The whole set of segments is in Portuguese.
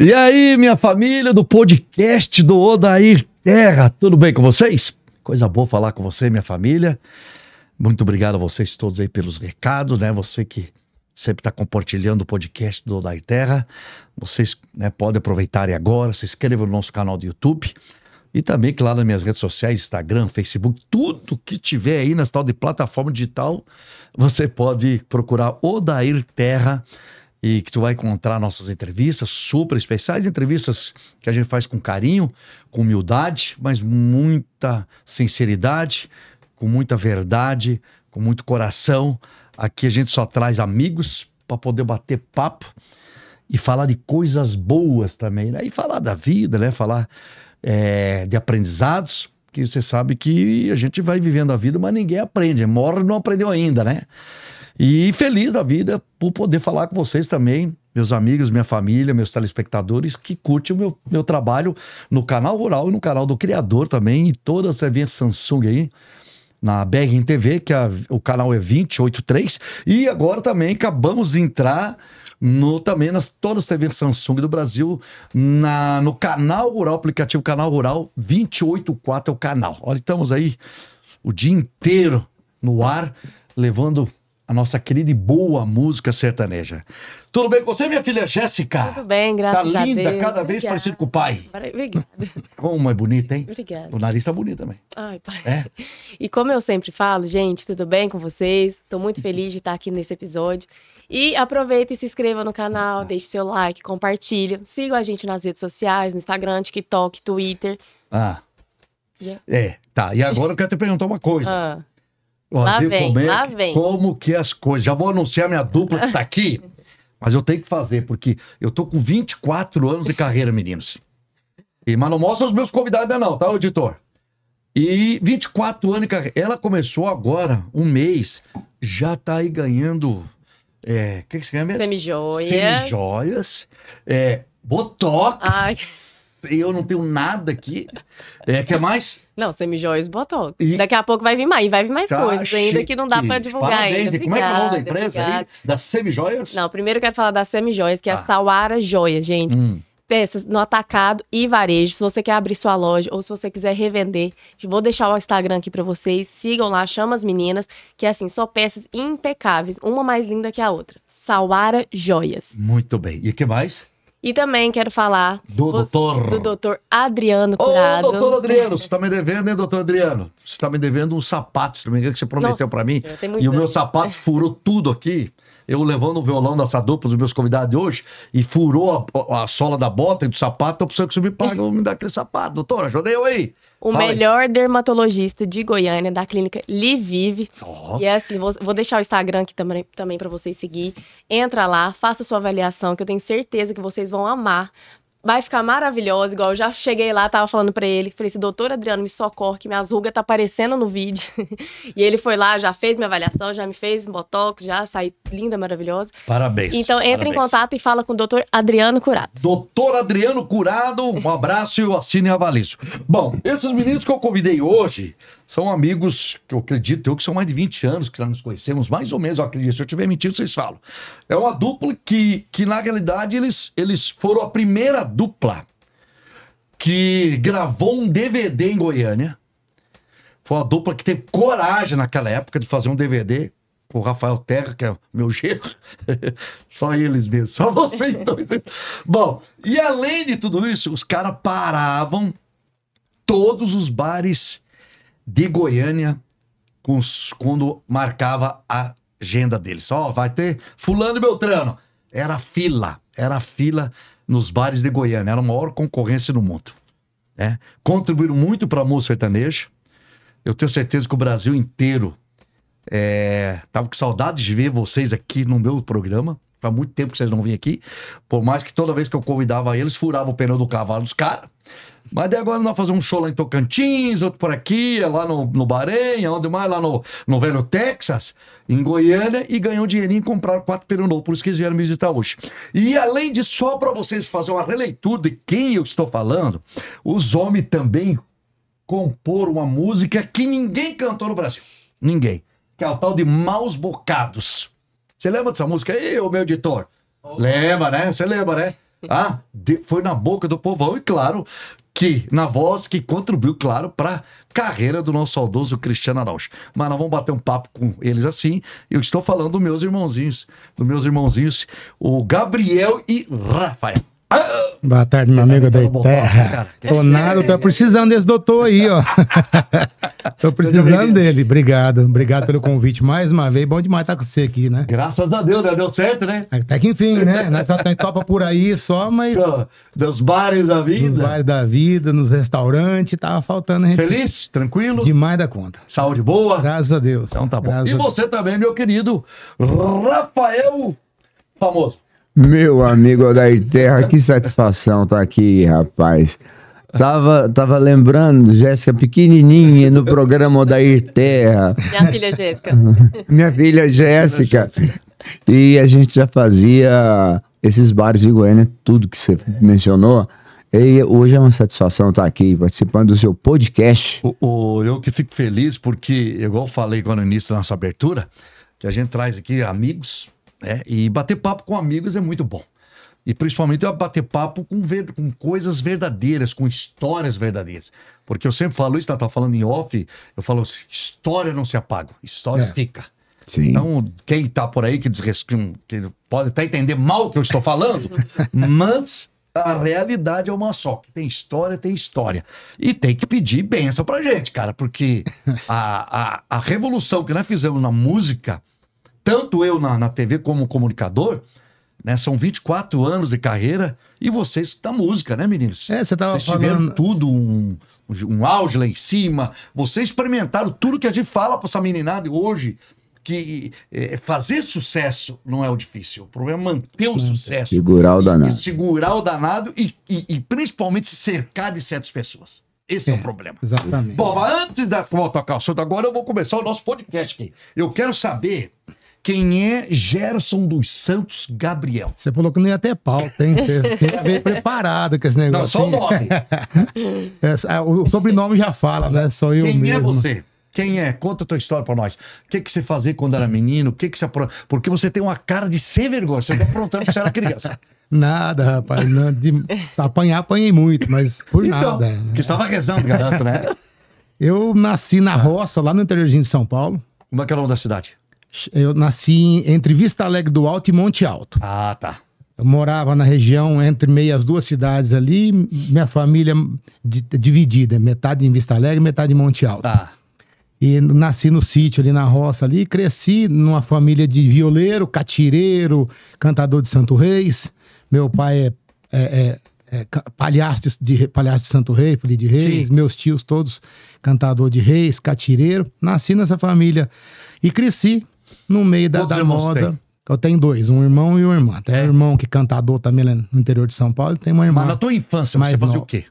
E aí, minha família do podcast do Odair Terra, tudo bem com vocês? Coisa boa falar com você, minha família. Muito obrigado a vocês todos aí pelos recados, né? Você que sempre está compartilhando o podcast do Odair Terra. Vocês né, podem e agora, se inscrevam no nosso canal do YouTube. E também, claro, nas minhas redes sociais, Instagram, Facebook, tudo que tiver aí nessa tal de plataforma digital, você pode procurar Odair Terra e que tu vai encontrar nossas entrevistas super especiais, entrevistas que a gente faz com carinho, com humildade, mas muita sinceridade, com muita verdade, com muito coração. Aqui a gente só traz amigos para poder bater papo e falar de coisas boas também, né? E falar da vida, né? Falar é, de aprendizados, que você sabe que a gente vai vivendo a vida, mas ninguém aprende. Morre não aprendeu ainda, né? E feliz da vida por poder falar com vocês também, meus amigos, minha família, meus telespectadores que curtem o meu, meu trabalho no canal Rural e no canal do Criador também, e toda essa via Samsung aí, na BRN TV, que a, o canal é 283. E agora também acabamos de entrar no, também nas todas as TVs Samsung do Brasil, na, no canal Rural, aplicativo Canal Rural 284 é o canal. Olha, estamos aí o dia inteiro no ar, levando a nossa querida e boa música sertaneja. Tudo bem com você, minha filha Jéssica? Tudo bem, graças tá linda, a Deus. Tá linda, cada vez parecido com o pai. Obrigada. Como é bonita, hein? Obrigada. O nariz tá bonito também. Ai, pai. É? E como eu sempre falo, gente, tudo bem com vocês? Tô muito então. feliz de estar aqui nesse episódio. E aproveita e se inscreva no canal, tá. deixe seu like, compartilha. Siga a gente nas redes sociais, no Instagram, TikTok, Twitter. Ah. Yeah. É, tá. E agora eu quero te perguntar uma coisa. Ah. Ó, lá vem, como é, lá vem. Como que as coisas. Já vou anunciar minha dupla que tá aqui, mas eu tenho que fazer, porque eu tô com 24 anos de carreira, meninos. E, mas não mostra os meus convidados, não, tá, editor? E 24 anos de carreira. Ela começou agora, um mês, já tá aí ganhando. É, o que, que você ganha mesmo? Semijoias. Semijoias. É, botox. Ai. Eu não tenho nada aqui. É, quer mais? Não, semijoias Botox. E... Daqui a pouco vai vir mais, e vai vir mais tá coisas chique. ainda que não dá para divulgar Parabéns. ainda. Obrigada, Como é que é o nome da empresa obrigada. aí? Das semijoias? Não, primeiro eu quero falar das semijoias, que é ah. a Sawara Joias, gente. Hum peças no atacado e varejo. Se você quer abrir sua loja ou se você quiser revender, vou deixar o Instagram aqui para vocês. Sigam lá, chama as meninas, que é assim, só peças impecáveis, uma mais linda que a outra. Sawara Joias. Muito bem. E o que mais? E também quero falar do você, doutor, do doutor Adriano Curado. Ô, doutor Adriano, você está me devendo, hein, doutor Adriano? Você está me devendo um sapato, se não me engano, que você prometeu para mim. Senhora, e o meu sapato furou tudo aqui. Eu levando o violão dessa dupla dos meus convidados de hoje e furou a, a, sola da bota e do sapato. Eu preciso que você me pague, me dá aquele sapato. Doutor, ajuda eu aí. O Fala melhor aí. dermatologista de Goiânia, da clínica Livive. Oh. E é assim, vou, vou, deixar o Instagram aqui também, também para vocês seguir. Entra lá, faça sua avaliação, que eu tenho certeza que vocês vão amar vai ficar maravilhosa, igual eu já cheguei lá, tava falando para ele, falei assim, doutor Adriano, me socorre, que minhas rugas tá aparecendo no vídeo. e ele foi lá, já fez minha avaliação, já me fez botox, já saí linda, maravilhosa. Parabéns. Então entra parabéns. em contato e fala com o doutor Adriano Curado. Doutor Adriano Curado, um abraço e o assine e avalizo. Bom, esses meninos que eu convidei hoje são amigos, que eu acredito eu, que são mais de 20 anos que nós nos conhecemos, mais ou menos, eu acredito. Se eu tiver mentido, vocês falam. É uma dupla que, que na realidade, eles, eles foram a primeira dupla que gravou um DVD em Goiânia. Foi a dupla que teve coragem naquela época de fazer um DVD com o Rafael Terra, que é meu gerro. só eles mesmos, só vocês dois. Bom, e além de tudo isso, os caras paravam todos os bares de Goiânia os, quando marcava a agenda deles. Ó, oh, vai ter Fulano e Beltrano. Era fila, era fila nos bares de Goiânia. Era a maior concorrência do mundo. Né? Contribuíram muito para a música sertaneja. Eu tenho certeza que o Brasil inteiro é, tava com saudade de ver vocês aqui no meu programa. Faz muito tempo que vocês não vinham aqui. Por mais que toda vez que eu convidava eles, furava o pneu do cavalo dos caras. Mas daí agora nós fazemos um show lá em Tocantins, outro por aqui, lá no, no Bahrein, onde mais, lá no, no Velho Texas, em Goiânia, e ganhou um dinheirinho e compraram quatro peru por isso que eles vieram me visitar hoje. E além disso, só para vocês fazerem uma releitura de quem eu estou falando, os homens também compor uma música que ninguém cantou no Brasil. Ninguém. Que é o tal de Maus Bocados. Você lembra dessa música aí, ô meu editor? Oh. Lembra, né? Você lembra, né? Ah, de, foi na boca do povão e, claro, que na voz que contribuiu, claro, para carreira do nosso saudoso Cristiano Araújo. Mas nós vamos bater um papo com eles assim. Eu estou falando dos meus irmãozinhos, dos meus irmãozinhos, o Gabriel e Rafael. Boa tarde, meu amigo da Terra. Tonado, tô precisando desse doutor aí, ó. tô precisando dele. Obrigado, obrigado pelo convite mais uma vez. Bom demais estar tá com você aqui, né? Graças a Deus, né? Deu certo, né? É, até que enfim, né? Nós só tem topa por aí só, mas. Dos bares da vida. Nos bares da vida, nos restaurantes, tava faltando a gente. Feliz, tranquilo? Demais da conta. Saúde boa? Graças a Deus. Então tá bom. Graças e você também, meu querido Rafael Famoso. Meu amigo da Terra, que satisfação estar tá aqui, rapaz. Tava, tava lembrando, Jéssica, pequenininha, no programa da Terra. Minha filha Jéssica. Minha filha Jéssica. E a gente já fazia esses bares de Goiânia, tudo que você mencionou. E hoje é uma satisfação estar tá aqui participando do seu podcast. O, o eu que fico feliz porque, igual falei quando no início da nossa abertura, que a gente traz aqui amigos, né? E bater papo com amigos é muito bom. E principalmente eu bater papo com, ver, com coisas verdadeiras, com histórias verdadeiras. Porque eu sempre falo isso, tá falando em off, eu falo assim, história não se apaga, história é. fica. Sim. Então, quem tá por aí que, desres... que pode até entender mal o que eu estou falando, mas a realidade é uma só. Que tem história, tem história. E tem que pedir benção pra gente, cara, porque a, a, a revolução que nós fizemos na música tanto eu na, na TV como comunicador, né? São 24 anos de carreira e vocês da música, né, meninos? É, você tava Vocês falando... tiveram tudo, um, um auge lá em cima. Vocês experimentaram tudo que a gente fala pra essa meninada hoje. Que é, fazer sucesso não é o difícil. O problema é manter o sucesso. Segurar o danado. E, e segurar o danado e, e, e, principalmente se cercar de certas pessoas. Esse é, é o problema. Exatamente. Bom, antes da volta tocar o agora eu vou começar o nosso podcast aqui. Eu quero saber quem é Gerson dos Santos Gabriel? Você falou que não ia ter pauta, hein? Você bem preparado com esse negócio. Não, só o nome. é, o sobrenome já fala, né? Sou eu Quem é mesmo. é você? Quem é? Conta a tua história pra nós. O que, que você fazia quando era menino? O que, que você apro... Porque você tem uma cara de sem vergonha. Você tá aprontando que você era criança. Nada, rapaz. Não, de... Apanhar, apanhei muito, mas por então, nada. Né? Porque estava rezando, garoto, né? Eu nasci na ah. roça, lá no interior de São Paulo. Como é que é o nome da cidade? Eu nasci entre Vista Alegre do Alto e Monte Alto. Ah, tá. Eu morava na região entre meio as duas cidades ali, minha família dividida, metade em Vista Alegre, metade em Monte Alto. Tá. E nasci no sítio ali na roça ali, cresci numa família de violeiro, catireiro, cantador de Santo Reis. Meu pai é, é, é, é palhaço, de, palhaço de Santo Reis, filho de reis. Sim. Meus tios todos cantador de reis, catireiro. Nasci nessa família e cresci no meio da, da moda. Tem? Eu tenho dois, um irmão e uma irmã. Tem é. um irmão que é cantador também é no interior de São Paulo, tem uma irmã. Mas na tua infância, você fazia o quê?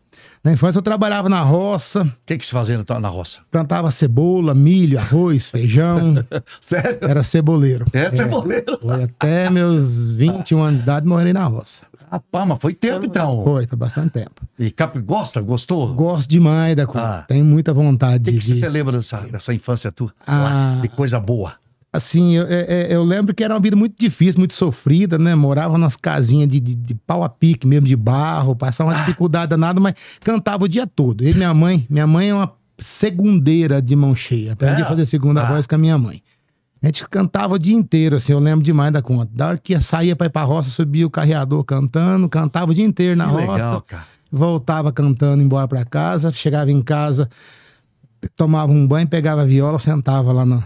Na infância eu trabalhava na roça. O que, que se fazia na roça? Plantava cebola, milho, arroz, feijão. Sério? Era ceboleiro. É, é ceboleiro. Foi até meus 21 anos de idade morei na roça. Rapaz, mas foi tempo então. Foi, foi bastante tempo. E Cap gosta? Gostou? Gosto demais da coisa. Ah. Tenho muita vontade. O que, você lembra dessa, dessa infância tua? Ah. de coisa boa assim, eu, é, é, eu, lembro que era uma vida muito difícil, muito sofrida, né? Morava nas casinhas de, de, de pau a pique mesmo, de barro, passava uma ah. dificuldade danada, mas cantava o dia todo. E minha mãe, minha mãe é uma segundeira de mão cheia. Aprendi é. a ah. fazer segunda ah. voz com a minha mãe. A gente cantava o dia inteiro, assim, eu lembro demais da conta. Da hora que ia sair pra ir pra roça, subia o carreador cantando, cantava o dia inteiro na que roça. Legal, cara. Voltava cantando, embora pra casa, chegava em casa, tomava um banho, pegava a viola, sentava lá na,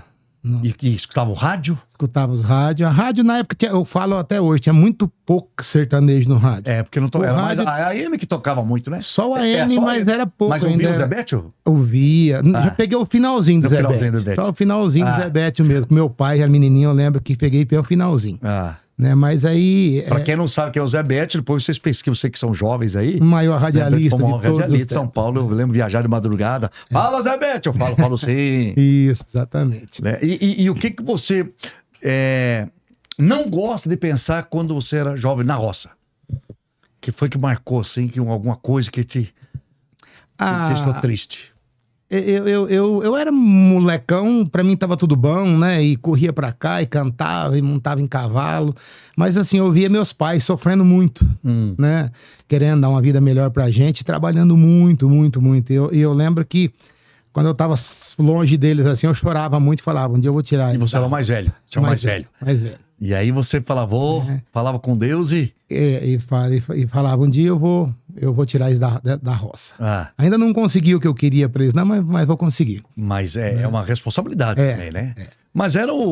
e, e, escutava o rádio? Escutava os rádios. A rádio, na época, eu falo até hoje, tinha muito pouco sertanejo no rádio. É, porque não tocava. Rádio... a AM que tocava muito, né? Só é, é, a AM, é, só mas AM. era pouco. Mas ouvia ainda. o Zé Bétio? Ouvia. Ah. Já peguei o finalzinho do, do Zé Bétio. Só o finalzinho ah. do Zé Bétio mesmo. Meu pai, já menininho, eu lembro que peguei e o finalzinho. Ah. Né? Mas aí. Para é... quem não sabe quem é o Zé Bete, depois vocês pesquisam, vocês que são jovens aí. O maior radialista. o maior de radialista de São Paulo, eu lembro viajar de madrugada. É. Fala, Zé Bete! Eu falo, falo sim. Isso, exatamente. Né? E, e, e, o que, que você é, não gosta de pensar quando você era jovem na roça? Que foi que marcou, assim, que alguma coisa que te, ah, te deixou triste? eu, eu, eu, eu, era molecão, para mim tava tudo bom, né? E corria para cá e cantava e montava em cavalo. Mas assim, eu via meus pais sofrendo muito, hum. né? Querendo dar uma vida melhor pra gente, trabalhando muito, muito, muito. E eu, eu, lembro que quando eu tava longe deles, assim, eu chorava muito e falava, um dia eu vou tirar. E você era o mais velho, você o mais, mais velho. velho. Mais velho. E aí você falava, é. falava com Deus e... É, e, e, e falava, um dia eu vou eu vou tirar isso da, da, da roça. Ah. Ainda não consegui o que eu queria para eles, não, mas, mas vou conseguir. Mas é, é. é uma responsabilidade é, também, né? É. Mas era o,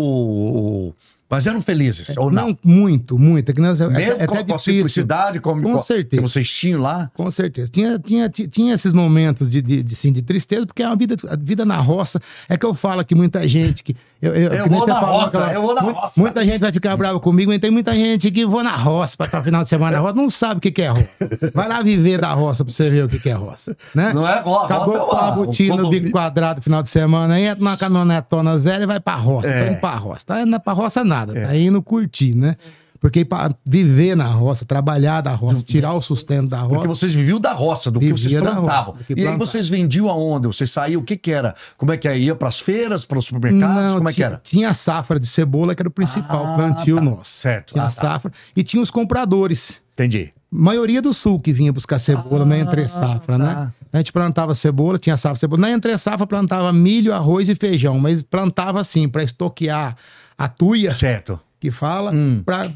o, mas eram felizes, é, ou não? não? muito, muito. É que nós, é, é Mesmo é, com, até com difícil. simplicidade, com certeza. cestinho vocês tinham lá? Com certeza. Tinha, tinha, tinha esses momentos de, de, de, de tristeza, porque a vida, a vida na roça é que eu falo que muita gente que... Eu, eu, eu, vou, na roça, eu vou na muita, roça, Muita gente vai ficar brava comigo, mas tem muita gente que vou na roça para estar final de semana na roça, não sabe o que, que é roça. Vai lá viver da roça para você ver o que, que é roça. Né? Não é roça, Acabou roça, com a botina do bico quadrado final de semana, aí entra numa canonetona velha e vai pra roça. É. Então, pra roça. Tá indo para roça, nada estrada, é. tá curtir, né? Porque para viver na roça, trabalhar da roça, tirar o sustento da roça. Porque vocês viviam da roça, do que vocês plantavam. Roça, que e aí vocês vendiam aonde? Vocês saíam, o que que era? Como é que é? Ia para as feiras, para os supermercados? Não, como é que era? Tinha a safra de cebola, que era o principal ah, plantio tá. nosso. Certo. Tinha ah, a tá. safra. Tá. E tinha os compradores. Entendi. Maioria do sul que vinha buscar cebola é ah, na entre safra, né? tá. né? A gente plantava cebola, tinha safra cebola. Na é entre safra plantava milho, arroz e feijão, mas plantava assim, para estoquear a tuia. Certo. Que fala, hum. para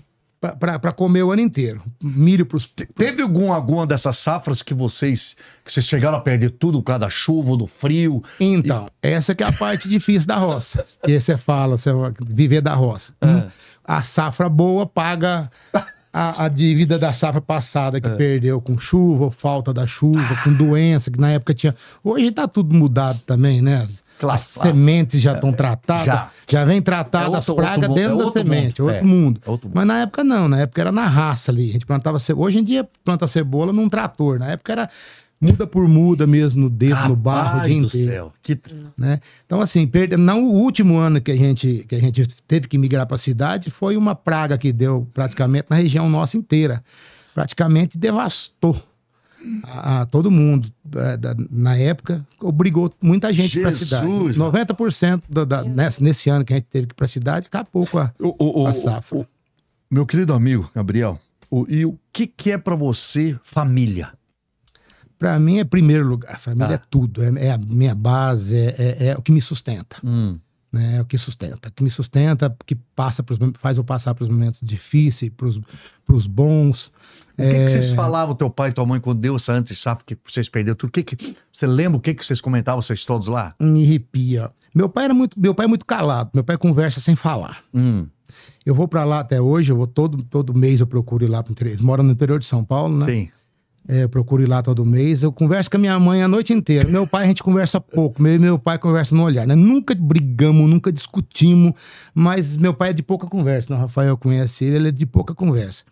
para comer o ano inteiro. Milho pros... Teve algum alguma dessas safras que vocês que vocês chegaram a perder tudo por causa da chuva, do frio? Então, e... essa que é a parte difícil da roça. Que você fala, você viver da roça. É. Hum? A safra boa paga a, a, dívida da safra passada que é. perdeu com chuva, ou falta da chuva, com doença, que na época tinha. Hoje tá tudo mudado também, né? As, Claro, As sementes já estão é, é, tratadas, já. já vem tratada é outro, dentro é da semente, mundo. outro mundo. É, é outro Mas na época não, na época era na raça ali. A gente plantava cebola. Hoje em dia planta cebola num trator. Na época era muda por muda mesmo, no dedo, Rapaz no barro, o dia inteiro. Céu, que... né? Então, assim, perde... não o último ano que a gente, que a gente teve que migrar para a cidade foi uma praga que deu praticamente na região nossa inteira. Praticamente devastou a, a todo mundo é, da, na época, obrigou muita gente para a cidade. 90% da, da, nesse, nesse, ano que a gente teve que para a cidade, acabou com a, o, o, a safra. O, meu querido amigo Gabriel, e o que, que é para você família? Para mim é primeiro lugar. Família ah. é tudo. É, é, a minha base, é, é, é o que me sustenta. Hum. Né? É o que sustenta. O que me sustenta, que passa pros, faz eu passar para os momentos difíceis, para os bons, o que, é... que vocês é. falavam, teu pai e tua mãe, quando deu essa antes, sabe, é que vocês perderam tudo? Que é que... Você lembra o que, que vocês comentavam, vocês todos lá? Me arrepia. Meu pai era muito, meu pai é muito calado, meu pai conversa sem falar. Hum. Eu vou para lá até hoje, eu vou todo, todo mês eu procuro ir lá para interior. Mora no interior de São Paulo, né? Sim. É, eu procuro ir lá todo mês. Eu converso com a minha mãe a noite inteira. Meu pai a gente conversa pouco. Meu meu pai conversa no olhar. Né? Nunca brigamos, nunca discutimos, mas meu pai é de pouca conversa. Não, Rafael conhece ele, ele é de pouca conversa.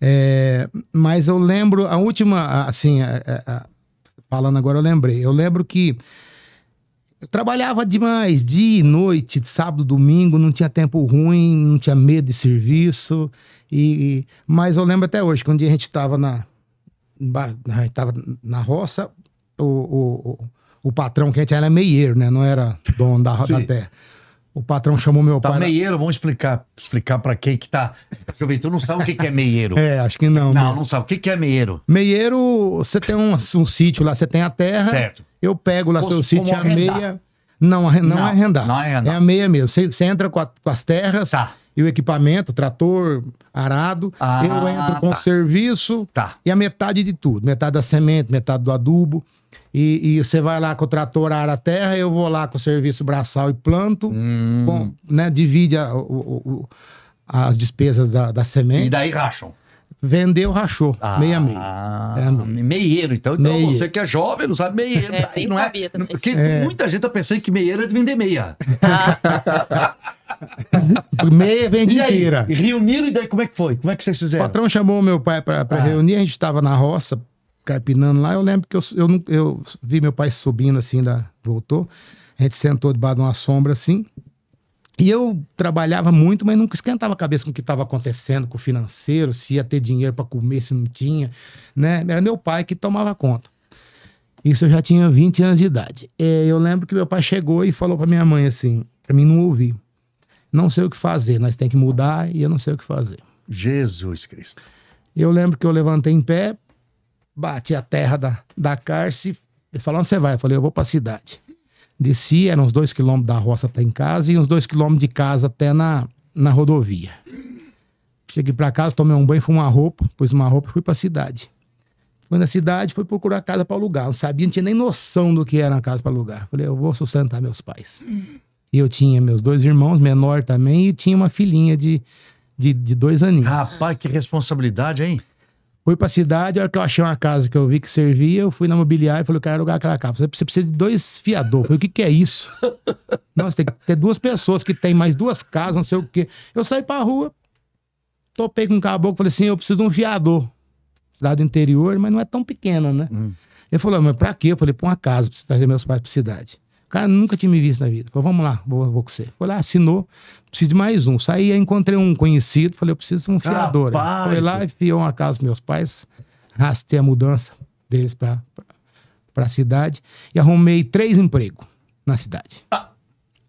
É, mas eu lembro, a última, assim, a, a, falando agora, eu lembrei. Eu lembro que eu trabalhava demais, dia e noite, sábado, domingo, não tinha tempo ruim, não tinha medo de serviço. E, mas eu lembro até hoje, que um dia a gente estava na, a na roça, o, o, o, o patrão que a gente era é meieiro, né? Não era dono da, da terra. O patrão chamou meu tá, pai. Meieiro, vamos explicar explicar para quem que tá. Eu ver, tu então não sabe o que, que é meieiro. é, acho que não. Não, meu. Né? não sabe. O que, que é meieiro? Meieiro, você tem um, um sítio lá, você tem a terra. Certo. Eu pego lá seu sítio, é a meia. Não, não, não, é arrendar. Não é arrendar. É a meia mesmo. Você, você entra com, a, com, as terras tá. e o equipamento, trator, arado. Ah, eu entro com tá. o serviço tá. e a metade de tudo. Metade da semente, metade do adubo. E, e, você vai lá com o trator a terra, eu vou lá com o serviço braçal e planto, hum. né, divide a, o, o, as despesas da, da semente. E daí racham. Vendeu, rachou. Ah, meia meia. É, meieiro, então. Então meieiro. você que é jovem, não sabe meieiro. É, daí, não é, também. porque é. muita gente tá pensando que meieiro é de vender meia. Ah. meia vende e inteira. reuniram e daí como é que foi? Como é que vocês fizeram? O patrão chamou meu pai para ah. reunir, a gente estava na roça carpinando lá, eu lembro que eu, eu, eu vi meu pai subindo assim, da, voltou. A gente sentou debaixo de uma sombra assim. E eu trabalhava muito, mas nunca esquentava a cabeça com o que estava acontecendo, com o financeiro, se ia ter dinheiro para comer, se não tinha, né? Era meu pai que tomava conta. Isso eu já tinha 20 anos de idade. É, eu lembro que meu pai chegou e falou para minha mãe assim, para mim não ouvir. Não sei o que fazer, nós tem que mudar e eu não sei o que fazer. Jesus Cristo. Eu lembro que eu levantei em pé, bati a terra da, da Carce. Eles falaram, você vai? Eu falei, eu vou pra cidade. Desci, eram uns dois quilômetros da roça até em casa e uns dois quilômetros de casa até na, na rodovia. Cheguei para casa, tomei um banho, fui uma roupa, pus uma roupa e fui pra cidade. Fui na cidade, fui procurar casa para alugar. Não sabia, não tinha nem noção do que era uma casa para alugar. Falei, eu vou sustentar meus pais. E eu tinha meus dois irmãos, menor também, e tinha uma filhinha de, de, de dois aninhos. Rapaz, que responsabilidade, hein? Fui pra cidade, a hora que eu achei uma casa que eu vi que servia, eu fui na mobiliária e falei, cara, alugar aquela casa. Você precisa de dois fiadores. Eu falei, o que, que é isso? Nossa, tem que ter duas pessoas que tem mais duas casas, não sei o quê. Eu saí pra rua, topei com um caboclo, falei assim, eu preciso de um fiador. Cidade interior, mas não é tão pequena, né? Hum. Ele falou, ah, mas pra quê? Eu falei, pra uma casa, pra trazer meus pais pra cidade cara nunca tinha me visto na vida. Falou, vamos lá, vou, vou com você. Foi lá, assinou, preciso de mais um. Saí, encontrei um conhecido, falei, eu preciso de um fiador. Foi lá, enfiou uma casa dos meus pais, rastei a mudança deles para a cidade e arrumei três empregos na cidade. Ah.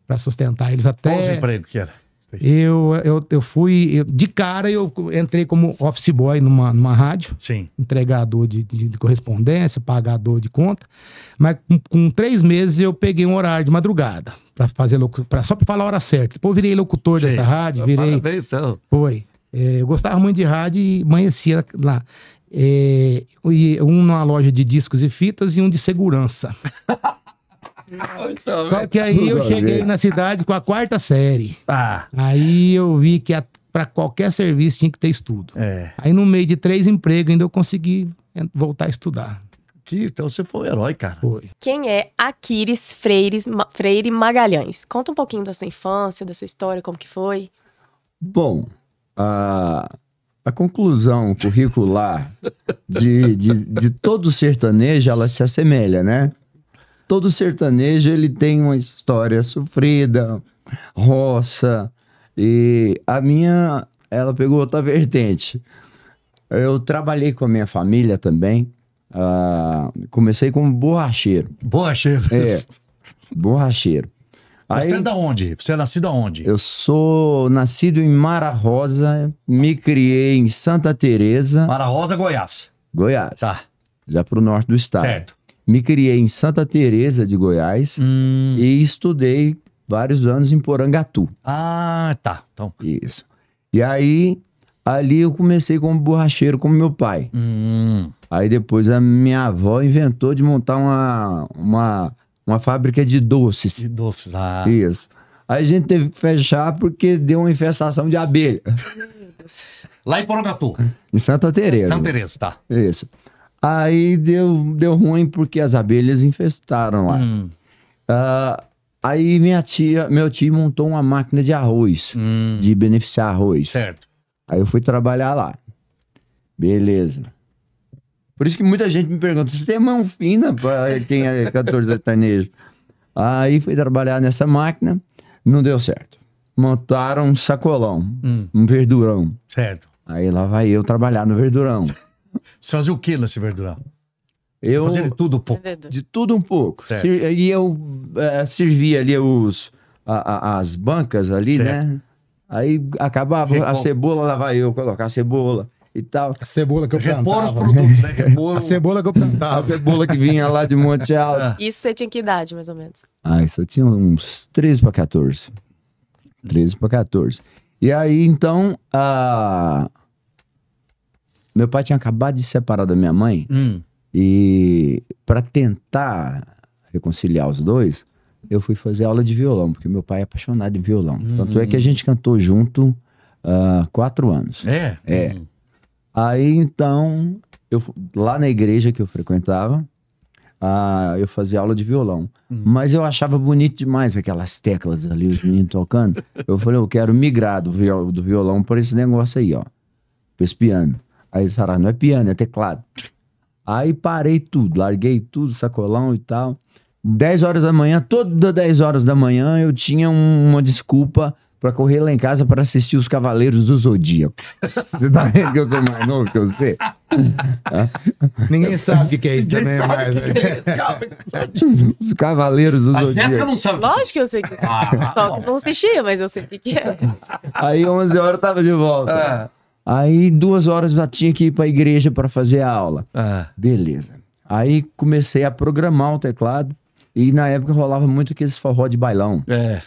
Para sustentar eles até. Quantos empregos que era? Eu, eu, eu fui, eu, de cara eu entrei como office boy numa, numa rádio. Sim. Entregador de, de, de correspondência, pagador de conta. Mas com, com, três meses eu peguei um horário de madrugada para fazer pra, só para falar a hora certa. Depois virei locutor Sim. dessa rádio, ah, virei. Parabéns, então. Foi. É, eu gostava muito de rádio e amanhecia lá. É, um numa loja de discos e fitas e um de segurança. Só que aí eu cheguei na cidade com a quarta série. Ah. Aí eu vi que para qualquer serviço tinha que ter estudo. É. Aí no meio de três empregos ainda eu consegui voltar a estudar. Que, então você foi um herói, cara. Foi. Quem é Aquiles Freires, Ma, Freire Magalhães? Conta um pouquinho da sua infância, da sua história, como que foi. Bom, a, a conclusão curricular de, de, de todo sertanejo, ela se assemelha, né? todo sertanejo ele tem uma história sofrida, roça. E a minha, ela pegou outra vertente. Eu trabalhei com a minha família também. Ah, comecei como borracheiro. Borracheiro? É, borracheiro. Aí, você é da onde? Você é nascido aonde? Eu sou nascido em Mara Rosa, me criei em Santa Teresa. Mara Rosa, Goiás. Goiás. Tá. Já pro norte do estado. Certo. Me criei em Santa Teresa de Goiás hum. e estudei vários anos em Porangatu. Ah, tá. Então. Isso. E aí, ali eu comecei como borracheiro, como meu pai. Hum. Aí depois a minha avó inventou de montar uma, uma, uma fábrica de doces. De doces, ah. Isso. Aí a gente teve que fechar porque deu uma infestação de abelha. Lá em Porangatu. Em Santa Teresa. Santa Teresa, tá. Isso. Aí deu, deu ruim porque as abelhas infestaram lá. Hum. Uh, aí minha tia, meu tio montou uma máquina de arroz, hum. de beneficiar arroz. Certo. Aí eu fui trabalhar lá. Beleza. Por isso que muita gente me pergunta, você tem mão fina para quem é cantor sertanejo? Aí fui trabalhar nessa máquina, não deu certo. Montaram um sacolão, hum. um verdurão. Certo. Aí lá vai eu trabalhar no verdurão. Você fazia o que, nesse Verdurar? Eu fazia de tudo um pouco. De tudo um pouco. Certo. E eu uh, servia ali os, a, a, as bancas ali, né? certo. né? Aí acabava Recom... a cebola, lá vai eu colocar a cebola e tal. A cebola que eu Repor plantava. Os né? produtos, né? Repor... A cebola que eu plantava. a cebola que vinha lá de Monte Alto. Isso você tinha que idade, mais ou menos? Ah, isso eu tinha uns 13 para 14. 13 para 14. E aí, então, a... Uh meu pai tinha acabado de separar da minha mãe. Hum. E para tentar reconciliar os dois, eu fui fazer aula de violão, porque meu pai é apaixonado em violão. Hum. Tanto é que a hum. gente cantou junto uh, quatro anos. É? É. Hum. Aí então, eu, lá na igreja que eu frequentava, ah, eu fazia aula de violão. Hum. Mas eu achava bonito demais aquelas teclas ali, os meninos tocando. Eu falei, eu quero migrar do violão, do violão para esse negócio aí, ó. Para esse piano. Aí eles falaram, ah, não é piano, é teclado. Aí parei tudo, larguei tudo, sacolão e tal. 10 horas da manhã, toda 10 horas da manhã, eu tinha um, uma desculpa para correr lá em casa para assistir os Cavaleiros do Zodíaco. Você tá vendo que eu sou mais novo que você? Ninguém sabe o que é isso também, mas... É é. os Cavaleiros do Zodíaco. Eu não sabe. É Lógico que eu sei que é. Ah, Só que não assistia, mas eu sei o que é. Aí 11 horas eu tava de volta. É. Aí, duas horas já tinha que ir para a igreja para fazer a aula. Ah. Beleza. Aí comecei a programar o teclado. E na época rolava muito aqueles forró de bailão. É.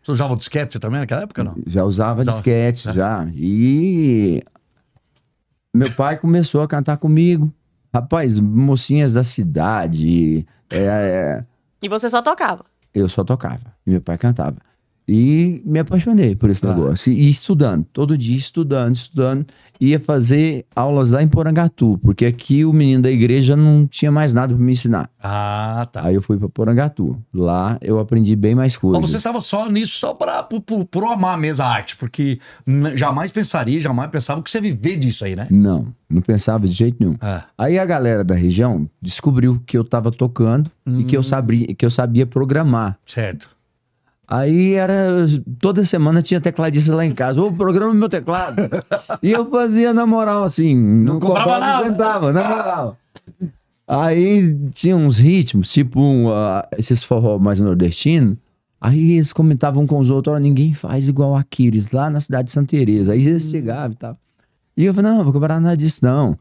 Você usava disquete também naquela época, não? Já usava, usava disquete, é. já. E meu pai começou a cantar comigo. Rapaz, mocinhas da cidade. É... é. E você só tocava? Eu só tocava. E meu pai cantava. E me apaixonei por esse ah. negócio. E, estudando, todo dia estudando, estudando. Ia fazer aulas lá em Porangatu, porque aqui o menino da igreja não tinha mais nada para me ensinar. Ah, tá. Aí eu fui para Porangatu. Lá eu aprendi bem mais coisas. Mas você estava só nisso, só para pro amar mesmo a arte, porque jamais pensaria, jamais pensava que você viver disso aí, né? Não, não pensava de jeito nenhum. Ah. Aí a galera da região descobriu que eu estava tocando hum. e que eu, hum. sabia, que eu sabia programar. Certo. Aí era. Toda semana tinha tecladista lá em casa. Ô, programa meu teclado. e eu fazia na moral, assim. Não, não comprava, nada. não na moral. Aí tinha uns ritmos, tipo um, uh, esses forró mais nordestino. Aí eles comentavam com os outros: ó, ninguém faz igual Aquiles, lá na cidade de Santa Teresa. Aí eles hum. chegavam e tal. E eu falei: não, não vou comprar nada disso, não.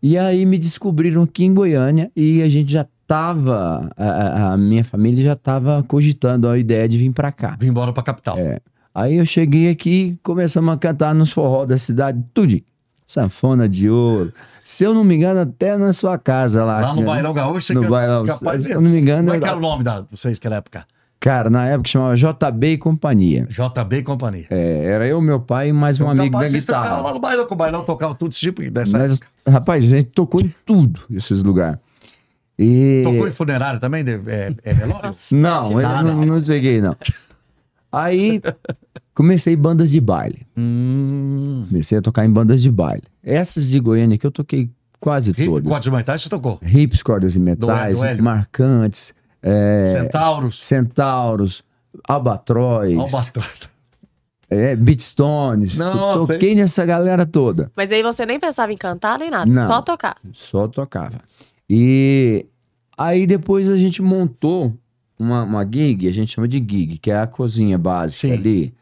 E aí me descobriram aqui em Goiânia e a gente já tava. A, a minha família já tava cogitando a ideia de vir para cá. Vim embora pra capital. É. Aí eu cheguei aqui, começamos a cantar nos forró da cidade, tudo. Sanfona de ouro. Se eu não me engano, até na sua casa lá. Lá no né? Bailão Gaúcho, no Bailão capaz Se eu não me engano. Como é que era o nome da vocês naquela época? Cara, na época chamava JB e Companhia. JB e Companhia. É, era eu, meu pai e mais um eu então, amigo da guitarra. lá no bailão, com o bailão tocava tudo esse tipo dessa Mas, época. Rapaz, a gente tocou em tudo esses lugares. E... Tocou em funerário também? é, é não, eu não, não cheguei, não. Aí comecei bandas de baile. Hum. Comecei a tocar em bandas de baile. Essas de Goiânia que eu toquei quase Hip, todas. Cordas e metais você tocou? Rips, cordas e metais, do, do marcantes. É, centauros. Centauros, albatroz. Albatroz. É, Beatstones. toquei nessa galera toda. Mas aí você nem pensava em cantar nem nada, Não, só tocava. Só tocava. E aí depois a gente montou uma, uma gig, a gente chama de gig, que é a cozinha básica Sim. ali.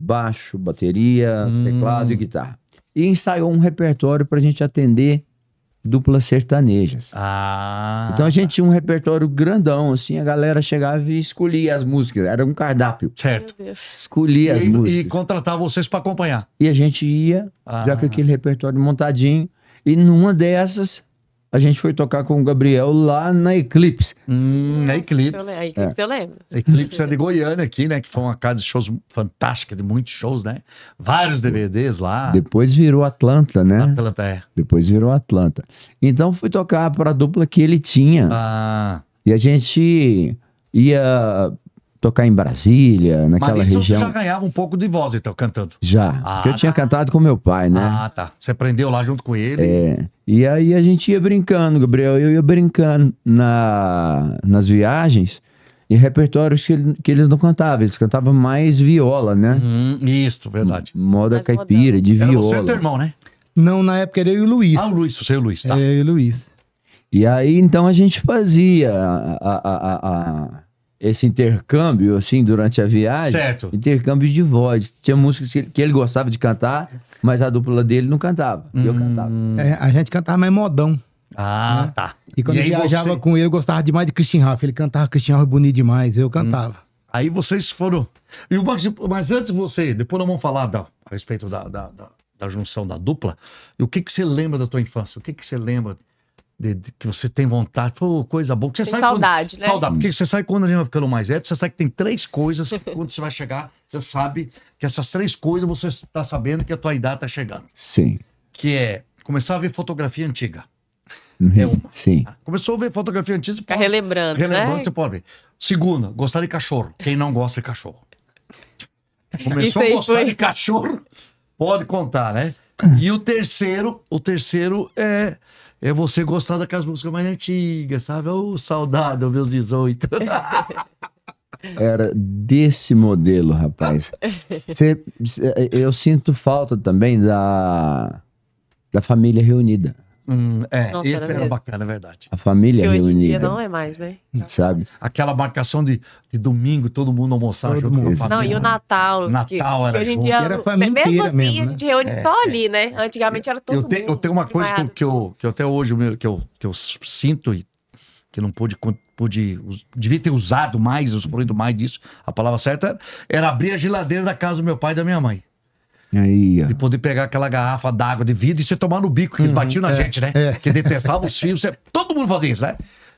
Baixo, bateria, hum. teclado e guitarra. E ensaiou um repertório pra gente atender duplas sertanejas. Ah. Então a gente tinha um repertório grandão, assim, a galera chegava e escolhia as músicas, era um cardápio. Certo. Escolhia e, as músicas. E contratava vocês para acompanhar. E a gente ia, ah. já com ah. aquele repertório montadinho, e numa dessas a gente foi tocar com o Gabriel lá na Eclipse. Hum, na Eclipse. Eu, a é. Eclipse é. eu lembro. Eclipse é de Goiânia aqui, né? Que foi uma casa de shows fantástica, de muitos shows, né? Vários DVDs lá. Depois virou Atlanta, né? Atlanta, é. Depois virou Atlanta. Então fui tocar para a dupla que ele tinha. Ah. E a gente ia tocar em Brasília, naquela Mas região. Você já ganhava um pouco de voz, então, cantando? Já. Ah, eu tá. tinha cantado com meu pai, né? Ah, tá. Você aprendeu lá junto com ele? É. E aí a gente ia brincando, Gabriel. Eu ia brincando na, nas viagens e repertórios que, ele, que eles não cantavam. Eles cantavam mais viola, né? Hum, isso, verdade. Moda mais caipira, de viola. Era você e teu irmão, né? Não, na época era eu e o Luiz. Ah, o Luiz, você e o Luiz, tá? É, eu e o Luiz. E aí, então, a gente fazia a, a, a, a esse intercâmbio, assim, durante a viagem. Certo. Intercâmbio de voz. Tinha músicas que, que ele gostava de cantar, mas a dupla dele não cantava. Hum. Eu cantava. É, a gente cantava mais modão. Ah, né? tá. E quando e eu viajava você... com ele, eu gostava demais de Christian Ralph. Ele cantava Christian Ralph bonito demais. Eu hum. cantava. Hum. Aí vocês foram. E o Max, mas antes você, depois nós vamos falar da, a respeito da, da, da, da junção da dupla. E o que, que você lembra da tua infância? O que, que você lembra? de, de, que você tem vontade, pô, coisa boa. Que você tem sai saudade, quando, né? Saudade, porque você sai quando a gente vai ficando mais velho, você sabe que tem três coisas que quando você vai chegar, você sabe que essas três coisas você está sabendo que a tua idade está chegando. Sim. Que é começar a ver fotografia antiga. Uhum. É uma. Sim. Ah, começou a ver fotografia antiga. Fica relembrando, relembrando, né? você pode ver. Segunda, gostar de cachorro. Quem não gosta de cachorro? Começou a gostar foi... de cachorro, pode contar, né? É. E o terceiro, o terceiro é é você gostar daquelas músicas mais antigas, sabe? Ô, oh, meus 18. Era desse modelo, rapaz. Cê, eu sinto falta também da, da família reunida. Hum, é, Nossa, esse era, era bacana, é verdade. A família Porque reunida. Hoje em dia não é mais, né? Sabe? Aquela marcação de, de domingo, todo mundo almoçar todo junto mundo. Não, e o Natal. Natal que, era que hoje em dia, era família mesmo assim, mesmo, né? a gente reúne é, só é. ali, né? Antigamente era todo eu te, mundo. Eu tenho uma coisa que eu, que eu, que, eu, até hoje que eu, que eu sinto e que não pude, pude devia ter usado mais, usufruído mais disso, a palavra certa, era abrir a geladeira da casa do meu pai e da minha mãe. Aí, de poder pegar aquela garrafa d'água de vidro e você tomar no bico, que eles uhum. batiam na é, gente, né? É. Que detestavam os filhos. Você... Todo mundo fazia isso, né?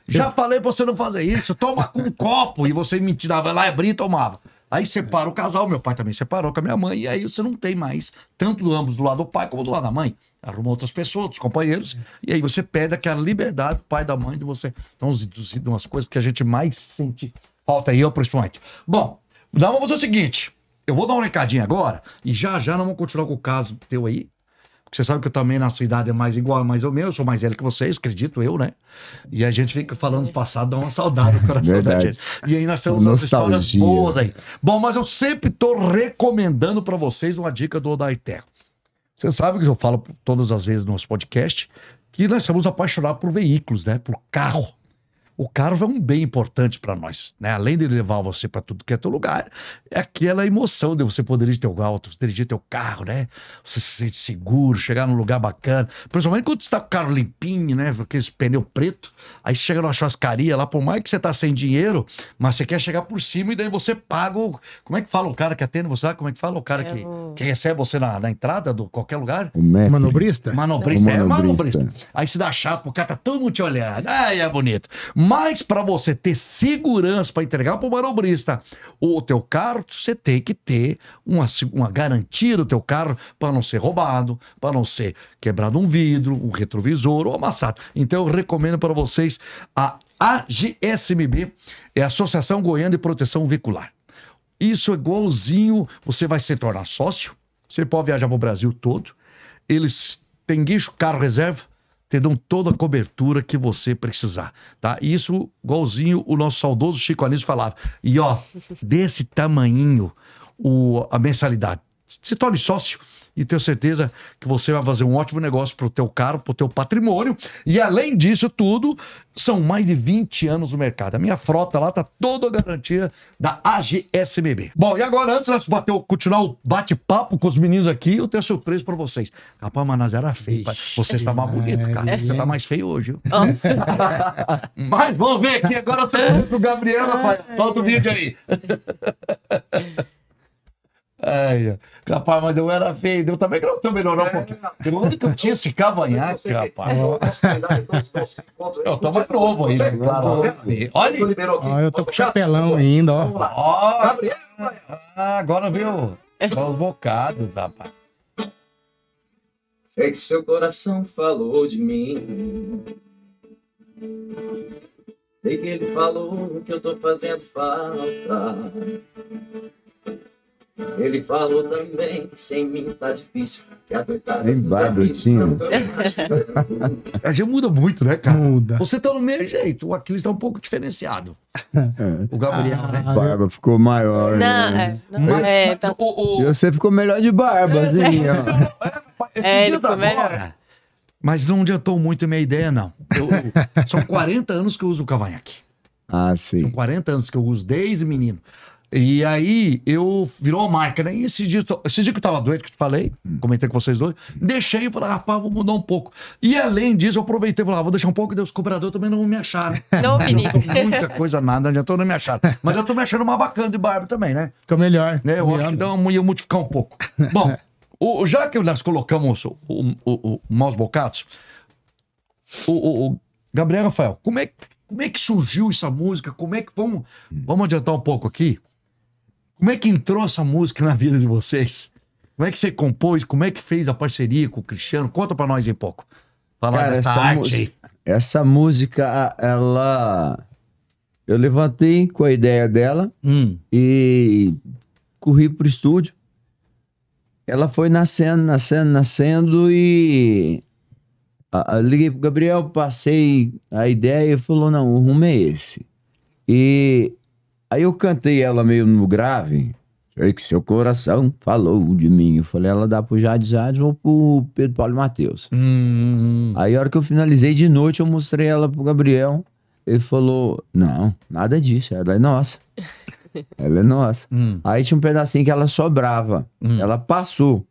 Já falei pra você não fazer isso, toma com um copo. E você me tirava lá, abria e tomava. Aí separa o casal, meu pai também separou com a minha mãe, e aí você não tem mais, tanto do ambos do lado do pai como do lado da mãe. Arruma outras pessoas, outros companheiros, e aí você perde aquela liberdade do pai da mãe de você. Então, umas coisas que a gente mais sente falta, aí eu principalmente. Bom, vamos fazer o seguinte: eu vou dar um recadinho agora e já já nós vamos continuar com o caso teu aí. Você sabe que eu também na sua idade é mais igual, mais ou menos. Eu sou mais velho que vocês, acredito eu, né? E a gente fica falando do passado, dá uma saudade no coração Verdade. da gente. E aí nós temos umas histórias boas aí. Bom, mas eu sempre estou recomendando para vocês uma dica do Terra. Você sabe que eu falo todas as vezes nos podcast que nós somos apaixonados por veículos, né? Por carro o carro é um bem importante para nós, né? Além de levar você para tudo que é teu lugar, é aquela emoção de você poder dirigir teu auto, dirigir teu carro, né? Você se sente seguro, chegar num lugar bacana, principalmente quando está com o carro limpinho, né? Aqueles pneu preto, aí você chega numa churrascaria lá, por mais que você tá sem dinheiro, mas você quer chegar por cima e daí você paga o... Como é que fala o cara que atende você? Como é que fala o cara é que, que recebe você na, na entrada de qualquer lugar? O manobrista? Manobrista, o manobrista. é, manobrista. Aí se dá chapa, o cara tá todo mundo te olhando. Ai, é bonito. Mas para você ter segurança para entregar para o manobrista o teu carro, você tem que ter uma, uma garantia do teu carro para não ser roubado, para não ser quebrado um vidro, um retrovisor ou amassado. Então eu recomendo para vocês a AGSMB, é a Associação Goiana de Proteção Veicular. Isso é igualzinho, você vai se tornar sócio, você pode viajar para o Brasil todo, eles têm guicho carro reserva, te dão toda a cobertura que você precisar, tá? Isso, igualzinho o nosso saudoso Chico Anísio falava. E ó, desse tamanhinho o, a mensalidade. Se torne sócio e tenho certeza que você vai fazer um ótimo negócio para o teu carro, para o teu patrimônio. E além disso tudo, são mais de 20 anos no mercado. A minha frota lá está toda garantia da AGSBB. Bom, e agora antes de bater, continuar o bate-papo com os meninos aqui, eu tenho surpresa para vocês. Rapaz, Manás era feio. Ixi, você está mais bonito, cara. Você está mais feio hoje. Nossa. Mas vamos ver aqui agora o seu pro Gabriel, rapaz. Solta o vídeo aí. Ai, rapaz, mas eu era feio. Eu também quero melhorar um pouquinho. Pelo menos que eu tinha esse cavanhaque, rapaz. Eu tava novo ainda. É Olha. É eu tô com chapelão ainda, ó. ó ah, agora viu? É. Só os bocados, rapaz. Sei que seu coração falou de mim. Sei que ele falou que eu tô fazendo falta. Ele falou também que sem mim tá difícil. Que as noitadas. Nem A gente muda muito, né, cara? Muda. Você tá no mesmo jeito. O Aquiles tá um pouco diferenciado. É. O Gabriel, ah, né? A barba ficou maior. Não, né? é, não mas, é, tá... o, o... E você ficou melhor de barba, é, assim, é, ó. É, é ele ficou melhor. Mas não adiantou muito a minha ideia, não. Eu, são 40 anos que eu uso o cavanhaque. Ah, sim. São 40 anos que eu uso desde menino. E aí eu virou uma máquina. Né? E esse dia, esse dia que eu tava doente, que eu te falei, hum. comentei com vocês dois, deixei e falei, rapaz, vou mudar um pouco. E além disso, eu aproveitei e falei, ah, vou deixar um pouco, Deus cobrador também não me acharam. Não, menino. Muita coisa, nada, já tô não me acharam. Mas eu tô me achando uma bacana de barba também, né? Fica melhor. É, eu melhor. acho que dá uma, ia modificar um pouco. Bom, o, já que nós colocamos o, o, o, o Maus Bocatos, o, o Gabriel Rafael, como é que. Como é que surgiu essa música? Como é que. Vamos, hum. vamos adiantar um pouco aqui. Como é que entrou essa música na vida de vocês? Como é que você compôs? Como é que fez a parceria com o Cristiano? Conta para nós aí um pouco. Falar Cara, dessa arte aí. Essa música, ela. Eu levantei com a ideia dela hum. e corri pro estúdio. Ela foi nascendo, nascendo, nascendo e. liguei pro Gabriel, passei a ideia e falou: não, o rumo é esse. E Aí eu cantei ela meio no grave. Sei que seu coração falou de mim. Eu falei, ela dá pro Jade Jades ou pro Pedro Paulo Matheus. Hum. Aí a hora que eu finalizei de noite, eu mostrei ela pro Gabriel. Ele falou, não, nada disso, ela é nossa. ela é nossa. Hum. Aí tinha um pedacinho que ela sobrava. Hum. Ela passou.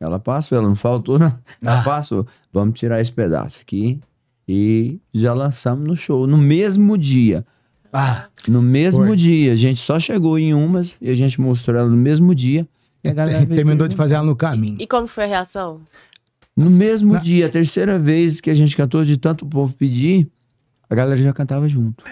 Ela passou, ela não faltou, não. Ela ah. passou. Vamos tirar esse pedaço aqui. E já lançamos no show, no mesmo dia. Ah, no mesmo Foi. dia. A gente só chegou em umas e a gente mostrou ela no mesmo dia. E a galera terminou de fazer ela no caminho. E como foi a reação? No assim, mesmo na... dia, a terceira vez que a gente cantou de tanto povo pedir, a galera já cantava junto.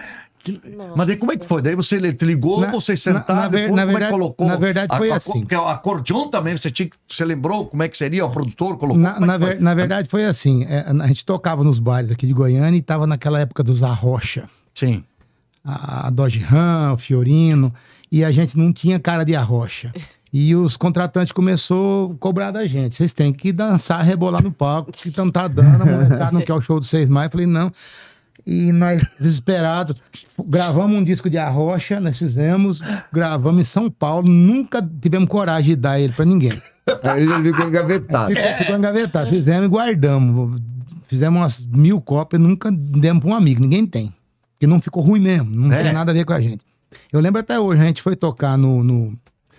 Mas aí como é que foi? Daí você ligou, na, você sentava, na, como verdade, é que colocou? Na verdade foi a, a, assim. Porque o acordeon também, você, tinha, você lembrou como é que seria, o produtor colocou? Na, é na, ver, na verdade foi assim, é, a gente tocava nos bares aqui de Goiânia e estava naquela época dos arrocha. Sim a Dodge Ram, o Fiorino, e a gente não tinha cara de arrocha. E os contratantes começaram a cobrar da gente. Vocês têm que dançar, rebolar no palco, que não tá dando, a molecada não quer o show de vocês mais. Eu falei, não. E nós, desesperados, gravamos um disco de arrocha, nós fizemos, gravamos em São Paulo, nunca tivemos coragem de dar ele para ninguém. Aí ele ficou engavetado. Ficou, ficou engavetado. Fizemos e guardamos. Fizemos umas mil cópias, nunca demos para um amigo, ninguém tem que não ficou ruim mesmo, não é. tem nada a ver com a gente. Eu lembro até hoje, a gente foi tocar no, no,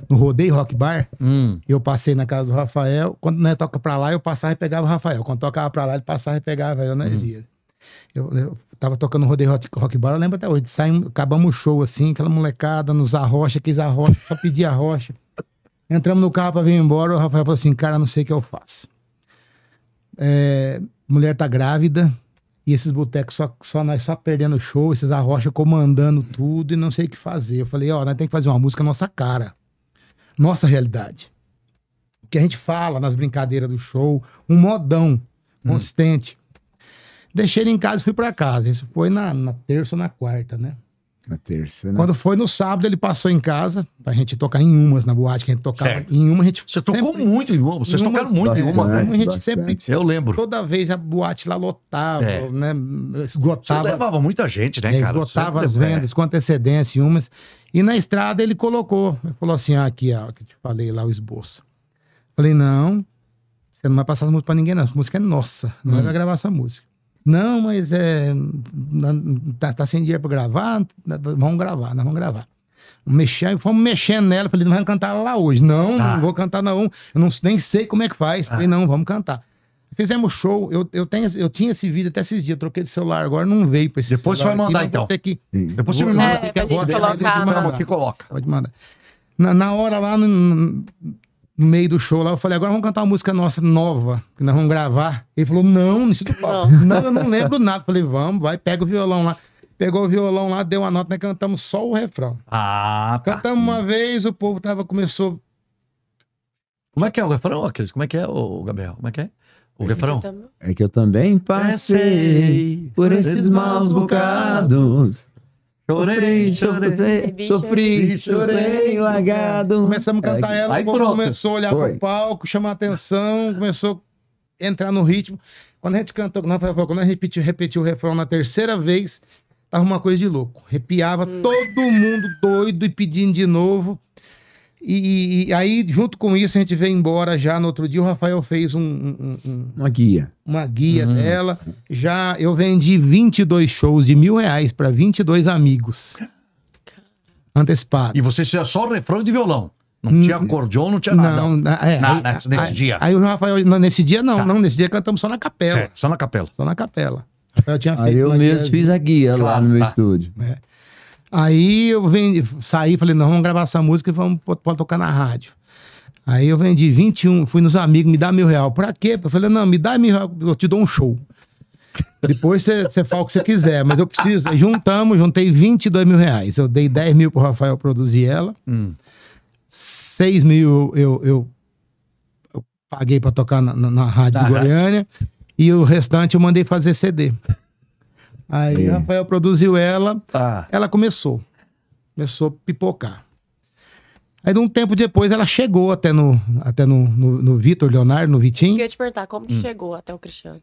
no Rodeio Rock Bar, hum. eu passei na casa do Rafael, quando né, toca pra lá, eu passava e pegava o Rafael. Quando tocava pra lá, ele passava e pegava eu não hum. Eu, eu tava tocando Rodeio Rock, rock Bar, eu lembro até hoje, saí acabamos o show assim, aquela molecada nos arrocha, quis arrocha, só pedia arrocha. Entramos no carro pra vir embora, o Rafael falou assim, cara, não sei o que eu faço. É, mulher tá grávida, e esses botecos só, só nós só perdendo show, esses arrocha comandando tudo e não sei o que fazer. Eu falei, ó, nós tem que fazer uma música nossa cara, nossa realidade. O que a gente fala nas brincadeiras do show, um modão hum. consistente. Hum. Deixei ele em casa e fui para casa. Isso foi na, na terça ou na quarta, né? Na terça, né? Quando foi no sábado, ele passou em casa pra gente tocar em umas na boate, que a gente tocava certo. em uma, a gente Você tocou muito em uma, vocês em uma, tocaram muito em uma, né? Uma, a gente sempre... Eu lembro. Toda vez a boate lá lotava, é. né? Esgotava. Você levava muita gente, né, é, cara? Esgotava as vendas é. com antecedência em umas. E na estrada ele colocou, ele falou assim, ah, aqui, ó, que te falei lá o esboço. Falei, não, você não vai passar essa música pra ninguém, não. Essa música é nossa, não hum. vai gravar essa música. Não, mas é, tá, tá sem dinheiro para gravar, vamos gravar, nós vamos gravar. Mexer, fomos mexendo nela, falei, não vamos cantar lá hoje. Não, ah. não vou cantar não, eu não, nem sei como é que faz. Ah. Falei, não, vamos cantar. Fizemos show, eu, eu, tenho, eu tinha esse vídeo até esses dias, troquei de celular, agora não veio para esse Depois você vai mandar aqui, então. Que... Depois você me manda. É, é, é, coloca. Pode mandar. Na, na hora lá, não, no meio do show lá, eu falei, agora vamos cantar uma música nossa nova, que nós vamos gravar. Ele falou, não, não Não. não, eu não lembro nada. Eu falei, vamos, vai, pega o violão lá. Pegou o violão lá, deu uma nota, nós cantamos só o refrão. Ah, tá. Cantamos uma vez, o povo tava, começou. Como é que é o refrão, Cris? Como é que é, o Gabriel? Como é que é? O é refrão? É que eu também passei por esses maus bocados Chorei, chorei, sofri, chorei, lagado. Começamos a cantar ela, aí, começou a olhar Foi. pro palco, chamar atenção, começou a entrar no ritmo. Quando a gente cantou, quando a gente repetiu, repetiu o refrão na terceira vez, tava uma coisa de louco. Arrepiava hum. todo mundo doido e pedindo de novo. E, e, aí, junto com isso, a gente veio embora já. No outro dia, o Rafael fez um, um, um uma guia. Uma guia uhum. dela. Já eu vendi 22 shows de mil reais para 22 amigos. Antecipado. E você tinha só refrão de violão? Não tinha hum. acordeão, não tinha não, nada. É, na, aí, nesse, aí, dia. Aí o Rafael, nesse dia não, tá. não, nesse dia cantamos só na capela. Certo, só na capela. Só na capela. Rafael tinha feito. Aí eu mesmo guia, fiz a guia claro, lá no meu tá. estúdio. É. Aí eu vendi, saí, falei, não, vamos gravar essa música e vamos pode tocar na rádio. Aí eu vendi 21, fui nos amigos, me dá mil real. Pra quê? Eu falei, não, me dá mil real, eu te dou um show. Depois você fala o que você quiser, mas eu preciso. Juntamos, juntei 22 mil reais. Eu dei 10 mil pro Rafael produzir ela. Hum. 6 mil eu, eu, eu, eu paguei pra tocar na, na, na rádio da de Goiânia. Rádio. E o restante eu mandei fazer CD. Aí o Rafael produziu ela, ah. ela começou. Começou a pipocar. Aí, um tempo depois, ela chegou até no, até no, no, no Vitor Leonardo, no Vitinho. Eu queria te perguntar, como que hum. chegou até o Cristiano?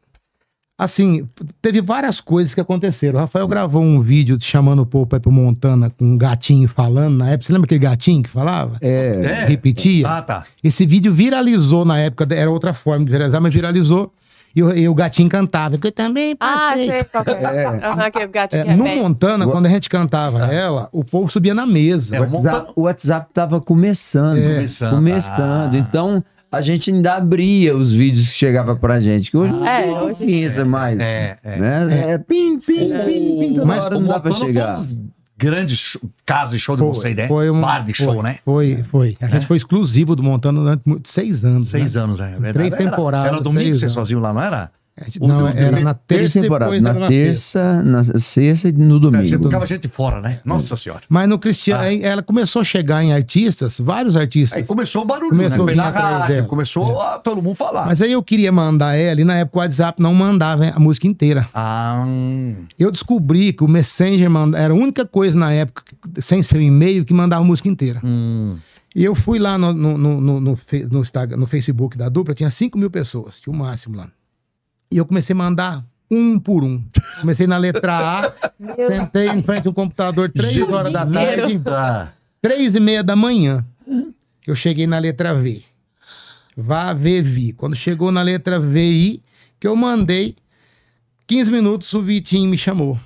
Assim, teve várias coisas que aconteceram. O Rafael gravou um vídeo chamando o povo para ir pro Montana com um gatinho falando na época. Você lembra aquele gatinho que falava? É. é. Repetia? Ah, tá. Esse vídeo viralizou na época, era outra forma de viralizar, mas viralizou e o, e o gatinho cantava. Porque eu também ah, passei. Ah, sei é. gatinho é, é no Montana, quando a gente cantava ah. ela, o povo subia na mesa. É, o, WhatsApp, o WhatsApp tava começando. É. Começando. começando. Ah. Então a gente ainda abria os vídeos que chegava pra gente. Que hoje ah, não é, hoje... é, mais. É, é. Né? É. é, pim, pim, pim, pim. Toda Mas hora não dá pra chegar grande show, casa show de você, né? Foi um, Bar de show, né? Foi, foi. A gente é. foi exclusivo do Montana durante seis anos. Seis né? anos, é, é verdade. Três temporadas. Era, era domingo que vocês faziam lá, não era? Gente, não, era na terça depois na, na terça, na sexta e no é, domingo. Você tocava gente fora, né? É. Nossa é. Senhora. Mas no Cristiano, ah. ela começou a chegar em artistas, vários artistas. Aí começou o barulho, começou né? Na rádio, começou é. a todo mundo falar. Mas aí eu queria mandar ela, e na época o WhatsApp não mandava a música inteira. Ah. Eu descobri que o Messenger manda, era a única coisa na época, sem seu e-mail, que mandava a música inteira. Hum. E eu fui lá no, no, no, no, no, no, no Facebook da dupla, tinha 5 mil pessoas, tinha o máximo lá. E eu comecei a mandar um por um. Comecei na letra A, sentei em frente ao computador três horas da tarde, ah. três e meia da manhã, eu cheguei na letra V. Vá, V, Vi. Quando chegou na letra VI, que eu mandei, 15 minutos o Vitinho me chamou.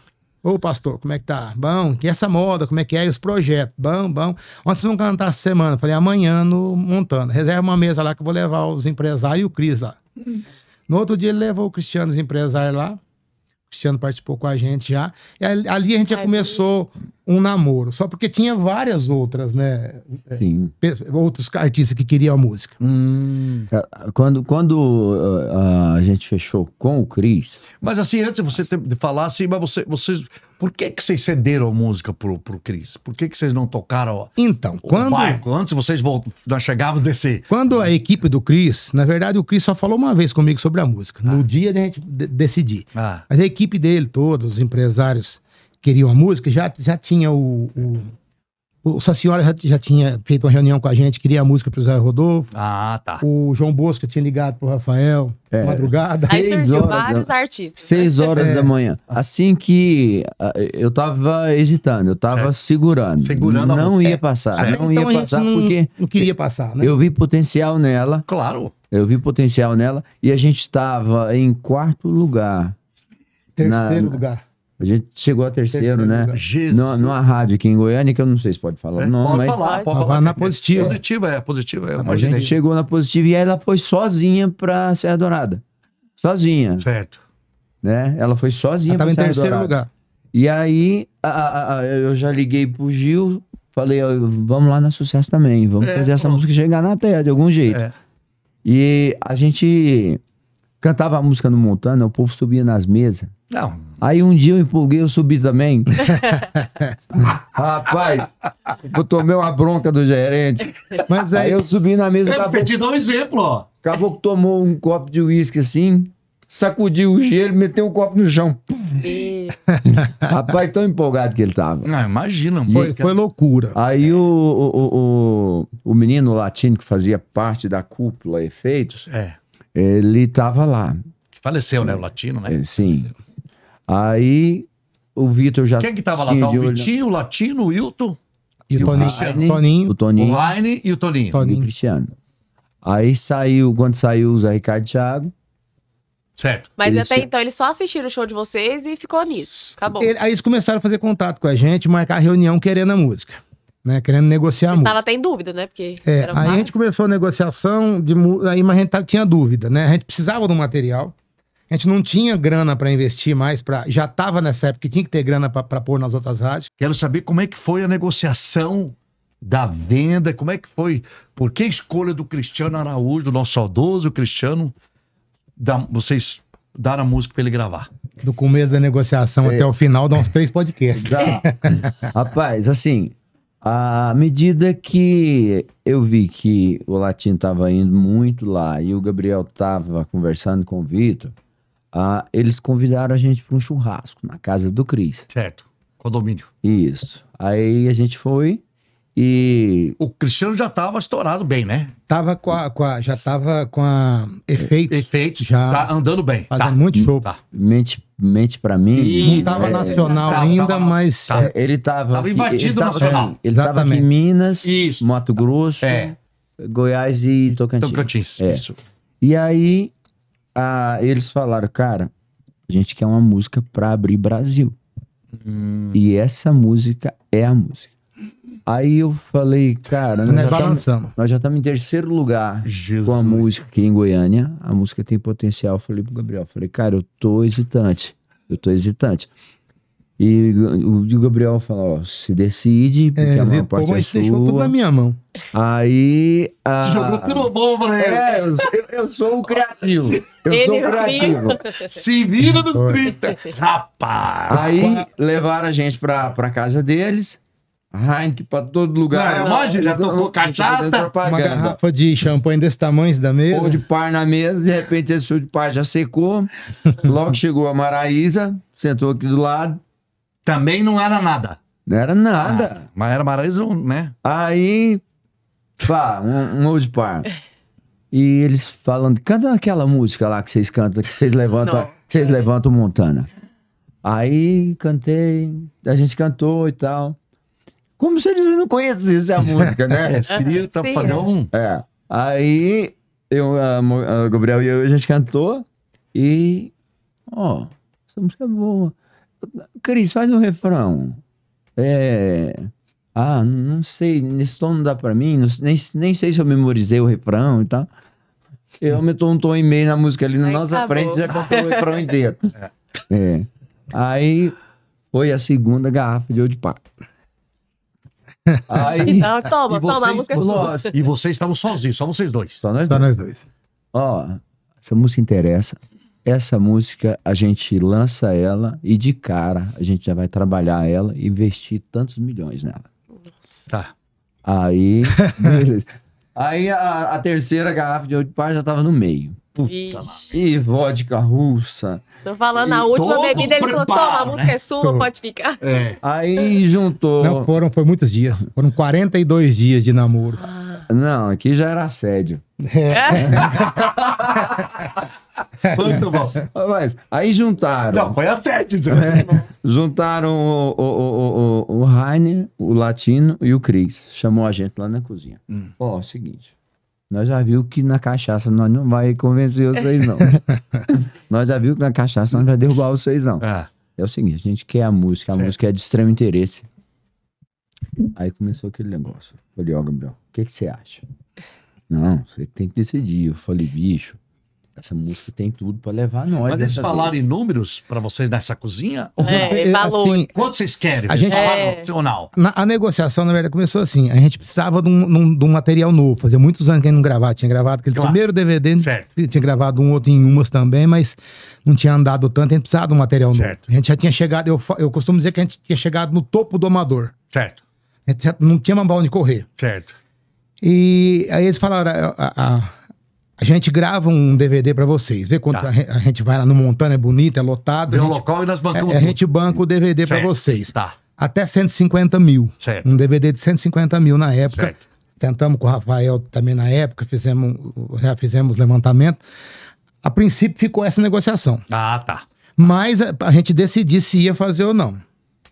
Ô, pastor, como é que tá? Bom, que essa moda, como é que é? E os projetos? Bom, bom. Onde vocês vão cantar essa semana? Falei, amanhã no Montana. Reserva uma mesa lá que eu vou levar os empresários e o Cris lá. Hum. No outro dia ele levou o Cristiano, os empresários lá. O Cristiano participou com a gente já. E ali a gente já começou um namoro. Só porque tinha várias outras, né? Sim. Outros artistas que queriam a música. Hum. É, quando, quando ah, a gente fechou com o Cris. Mas assim, antes você falar assim, mas você, vocês por que, que vocês cederam a música pro, pro Cris? Por que, que vocês não tocaram então, o quando, barco antes vocês voltam, nós chegávamos desse. Quando a equipe do Cris, na verdade, o Cris só falou uma vez comigo sobre a música. Ah. No dia da gente decidir. Ah. Mas a equipe dele, todos, os empresários queriam a música, já, já tinha o, o o Saciora já, já tinha feito uma reunião com a gente, queria a música pro Zé Rodolfo. Ah, tá. O João Bosco tinha ligado pro Rafael, é, madrugada. Aí surgiu vários da... artistas. Né? Seis horas é. da manhã. Assim que eu tava hesitando, eu tava é. segurando. Segurando Não ia passar, Até não então ia passar não, porque... Não queria passar, né? Eu vi potencial nela. Claro. Eu vi potencial nela e a gente tava em quarto lugar. Terceiro na... lugar. A gente chegou a terceiro, terceiro né? Jesus. Numa, rádio aqui em Goiânia, que eu não sei se pode falar é, não, pode mas... Falar, pode falar, Na positiva. Positiva, é, positiva. É, a gente chegou na positiva e ela foi sozinha pra Serra Dourada. Sozinha. Certo. Né? Ela foi sozinha ela pra Serra Dourada. Tava em terceiro lugar. E aí, a, a, a, eu já liguei pro Gil, falei, vamos lá na Sucesso também, vamos é, fazer essa música chegar na terra de algum jeito. É. E a gente cantava a música no Montana, o povo subia nas mesas. Não, Aí um dia eu empolguei, eu subi também. Rapaz, eu tomei uma bronca do gerente. Mas aí, é aí eu subi na mesa. Eu pedi dar um exemplo, ó. Acabou que tomou um copo de uísque assim, sacudiu o gelo, meteu o copo no chão. Rapaz, tão empolgado que ele tava. Não, ah, imagina. Foi, foi loucura. Aí o, o, o, o menino latino que fazia parte da cúpula Efeitos, é. ele tava lá. Faleceu, né? O latino, né? É, sim. Faleceu. Aí o Vitor já. Quem que tava lá? Tá o Vitinho, o Latino, o Wilton. E, e o, Toninho, Toninho. O Toninho. O Laine e o Toninho. Toninho. E o Cristiano. Aí saiu, quando saiu o Zé Ricardo Thiago. Certo. Mas eles até então eles só assistiram o show de vocês e ficou nisso. Acabou. Ele, aí eles começaram a fazer contato com a gente, marcar reunião querendo a música. Né, querendo negociar a, a música. Tava até em dúvida, né? Porque é, aí mais... a gente começou a negociação, de, aí mas a gente tinha dúvida, né? A gente precisava do material. A gente não tinha grana para investir mais, pra, já estava nessa época que tinha que ter grana para pôr nas outras rádios. Quero saber como é que foi a negociação da venda, como é que foi? Por que a escolha do Cristiano Araújo, do nosso saudoso Cristiano, da, vocês dar a música para ele gravar? Do começo da negociação é. até o final, dá uns três podcasts. Dá. Rapaz, assim, à medida que eu vi que o Latim estava indo muito lá e o Gabriel estava conversando com o Vitor, ah, eles convidaram a gente para um churrasco na casa do Cris. Certo. Condomínio. Isso. Aí a gente foi e. O Cristiano já estava estourado bem, né? Tava com a. Com a já estava com a. Efeitos. Efeitos. Já tá andando bem. Fazendo tá. muito show. Tá. Mente, mente pra mim. E... Não tava é, nacional tava, ainda, tava, mas. Tá. é, ele tava. Tava invadido nacional. ele estava em Minas, Isso. Mato Grosso, é. Goiás e Tocantins. Tocantins. É. Isso. E aí a, ah, eles falaram, cara, a gente quer uma música pra abrir Brasil. Hum. E essa música é a música. Aí eu falei, cara, nós, já nós já estamos em terceiro lugar Jesus. com a música aqui em Goiânia. A música tem potencial. Eu falei pro Gabriel, falei, cara, eu tô hesitante. Eu tô hesitante. E o Gabriel fala, ó, se decide, é, porque é, a maior parte pô, é sua. deixou tudo na minha mão. Aí... A... jogou tudo bom pra ele. É, eu, eu, sou o criativo. Eu ele sou o criativo. se vira do 30. Rapaz! Aí levaram a gente pra, pra casa deles. Heineken pra todo lugar. Não, hoje é já tocou cachaça. Uma garrafa de champanhe desse tamanho da mesa. Ou de par na mesa, de repente esse de par já secou. Logo chegou a Maraísa, sentou aqui do lado. Também não era nada. Não era nada. Ah, mas era maravilhoso né? Aí, pá, um, um par. E eles falando, canta aquela música lá que vocês cantam, que vocês levantam, que vocês levantam Montana. Aí cantei, a gente cantou e tal. Como se eles não conhecessem a música, né? Eles queriam tapadão. É. Aí eu, a, a Gabriel e eu, a gente cantou e, ó, oh, essa música é boa. Cris, faz um refrão. É. Ah, não sei, nesse tom não dá pra mim, não, nem, nem sei se eu memorizei o refrão e tal. Eu aumentou um tom e meio na música ali na Aí nossa acabou. frente, já cantou o refrão inteiro. É. É. Aí foi a segunda garrafa de old papo. Aí, então, toma, vocês, toma, a música nós, é E vocês estavam sozinhos, só vocês dois. Só nós, só dois. nós dois. Ó, essa música interessa essa música a gente lança ela e de cara a gente já vai trabalhar ela e investir tantos milhões nela. Nossa. Tá. Aí, beleza. Aí a, a, terceira garrafa de oito pá já tava no meio. Puta E vodka russa. Tô falando, a última bebida ele falou: toma, a música é né? é sua, pode ficar. É. Aí juntou. Não, foram, foi muitos dias. Foram 42 dias de namoro. Ah. Não, aqui já era assédio. É. é? Muito bom. Mas, aí juntaram. Não, foi assédio. É, juntaram o, o, o, o, o Rainer, o Latino e o Cris. Chamou a gente lá na cozinha. Hum. Ó, hum. oh, seguinte nós já viu que na cachaça nós não vai convencer vocês, não. nós já viu que na cachaça nós não vai derrubar vocês, não. Ah. É o seguinte, a gente quer a música, a certo. música é de extremo interesse. Aí começou aquele negócio. falei, ó, oh, Gabriel, o que, que você acha? Não, você tem que decidir. Eu falei, bicho, essa música tem tudo para levar nós. Mas eles falaram em números para vocês nessa cozinha? Ou é, valor. Assim, Quanto vocês querem? A gente é... ou Na, a negociação, na verdade, começou assim. A gente precisava de um, num, de um material novo. Fazia muitos anos que a gente não gravava. Tinha gravado aquele claro. primeiro DVD. Certo. Tinha gravado um outro em umas também, mas não tinha andado tanto. A gente precisava de um material certo. novo. A gente já tinha chegado... Eu, eu costumo dizer que a gente tinha chegado no topo do amador. Certo. A gente não tinha mais onde correr. Certo. E aí eles falaram... a, a a gente grava um DVD para vocês. Vê quanto tá. a, gente vai lá no Montana, é bonito, é lotado. Vê o local e nós bancamos. É, a gente banca o DVD para vocês. Tá. Até 150 mil. Certo. Um DVD de 150 mil na época. Certo. Tentamos com o Rafael também na época, fizemos, já fizemos levantamento. A princípio ficou essa negociação. Ah, tá. Mas a, a gente decidiu se ia fazer ou não.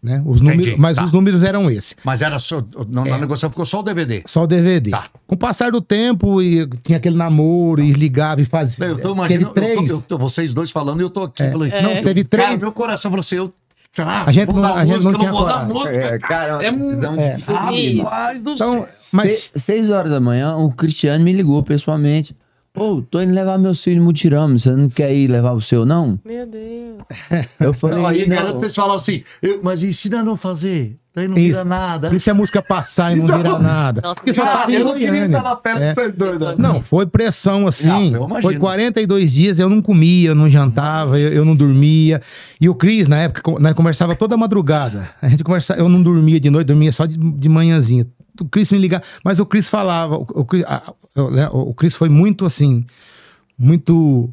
Né? Os números, mas tá. os números eram esse. Mas era só, na é. negociação ficou só o DVD. Só o DVD. Tá. Com o passar do tempo, e tinha aquele namoro, e ligava e fazia. Eu tô imaginando, três. Eu tô, eu tô, vocês dois falando e eu tô aqui. É. Falei, é. Não, teve três. Cara, meu coração falou assim, eu ah, a gente não, a gente não tinha coragem. Música, é, cara, é, é muito... É. Sabe, então, mas... Então, mas... seis horas da manhã, o Cristiano me ligou pessoalmente. Pô, tô indo levar meus filhos no você não quer ir levar o seu, não? Meu Deus. Eu falei, não, aí não. garoto, eles falam assim, mas ensina a não fazer, daí não isso. vira nada. Isso é música passar e não, não vira nada. Nossa, Porque só tá eu não queria estar na perna é. de doido. Não, foi pressão ah, assim, não, foi 42 dias, eu não comia, eu não jantava, eu, eu não dormia. E o Cris, na época, né, conversava toda madrugada, a gente conversava, eu não dormia de noite, dormia só de, de manhãzinha o Chris me ligar, Mas o Chris falava, o, o, Chris, a, né, o, o Chris foi muito assim, muito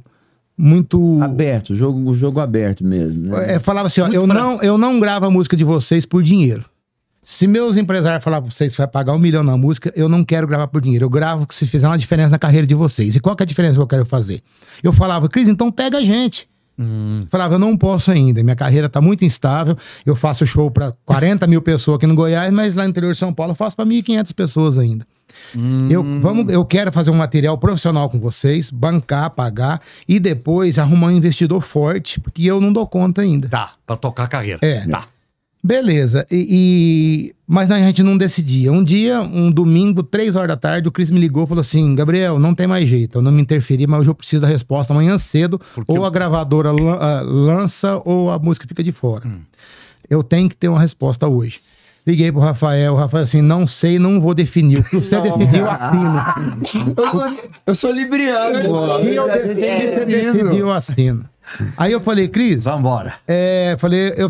muito aberto, jogo, jogo aberto mesmo. Né? É, falava assim, ó, eu prático. não, eu não gravo a música de vocês por dinheiro. Se meus empresários falar pra vocês que vai pagar um milhão na música, eu não quero gravar por dinheiro. Eu gravo que se fizer uma diferença na carreira de vocês. E qual que é a diferença que eu quero fazer? Eu falava, Cris, então pega a gente. Hum. Falava, eu não posso ainda, minha carreira está muito instável. Eu faço show para 40 mil pessoas aqui no Goiás, mas lá no interior de São Paulo eu faço para 1.500 pessoas ainda. Hum. Eu, vamos, eu quero fazer um material profissional com vocês, bancar, pagar e depois arrumar um investidor forte, porque eu não dou conta ainda. Tá, para tocar a carreira. É. Tá. Beleza, e, e, mas a gente não decidia. Um dia, um domingo, três horas da tarde, o Cris me ligou e falou assim: Gabriel, não tem mais jeito, eu não me interferi, mas hoje eu preciso da resposta amanhã cedo, Porque ou eu... a gravadora lan ah, lança ou a música fica de fora. Hum. Eu tenho que ter uma resposta hoje. Liguei pro Rafael, o Rafael assim, não sei, não vou definir. O que você não, decidiu, assina. eu sou, eu sou libriano, mano. eu, eu defini, é, decidiu, assina. Aí eu falei, Cris. Vambora. É, falei, eu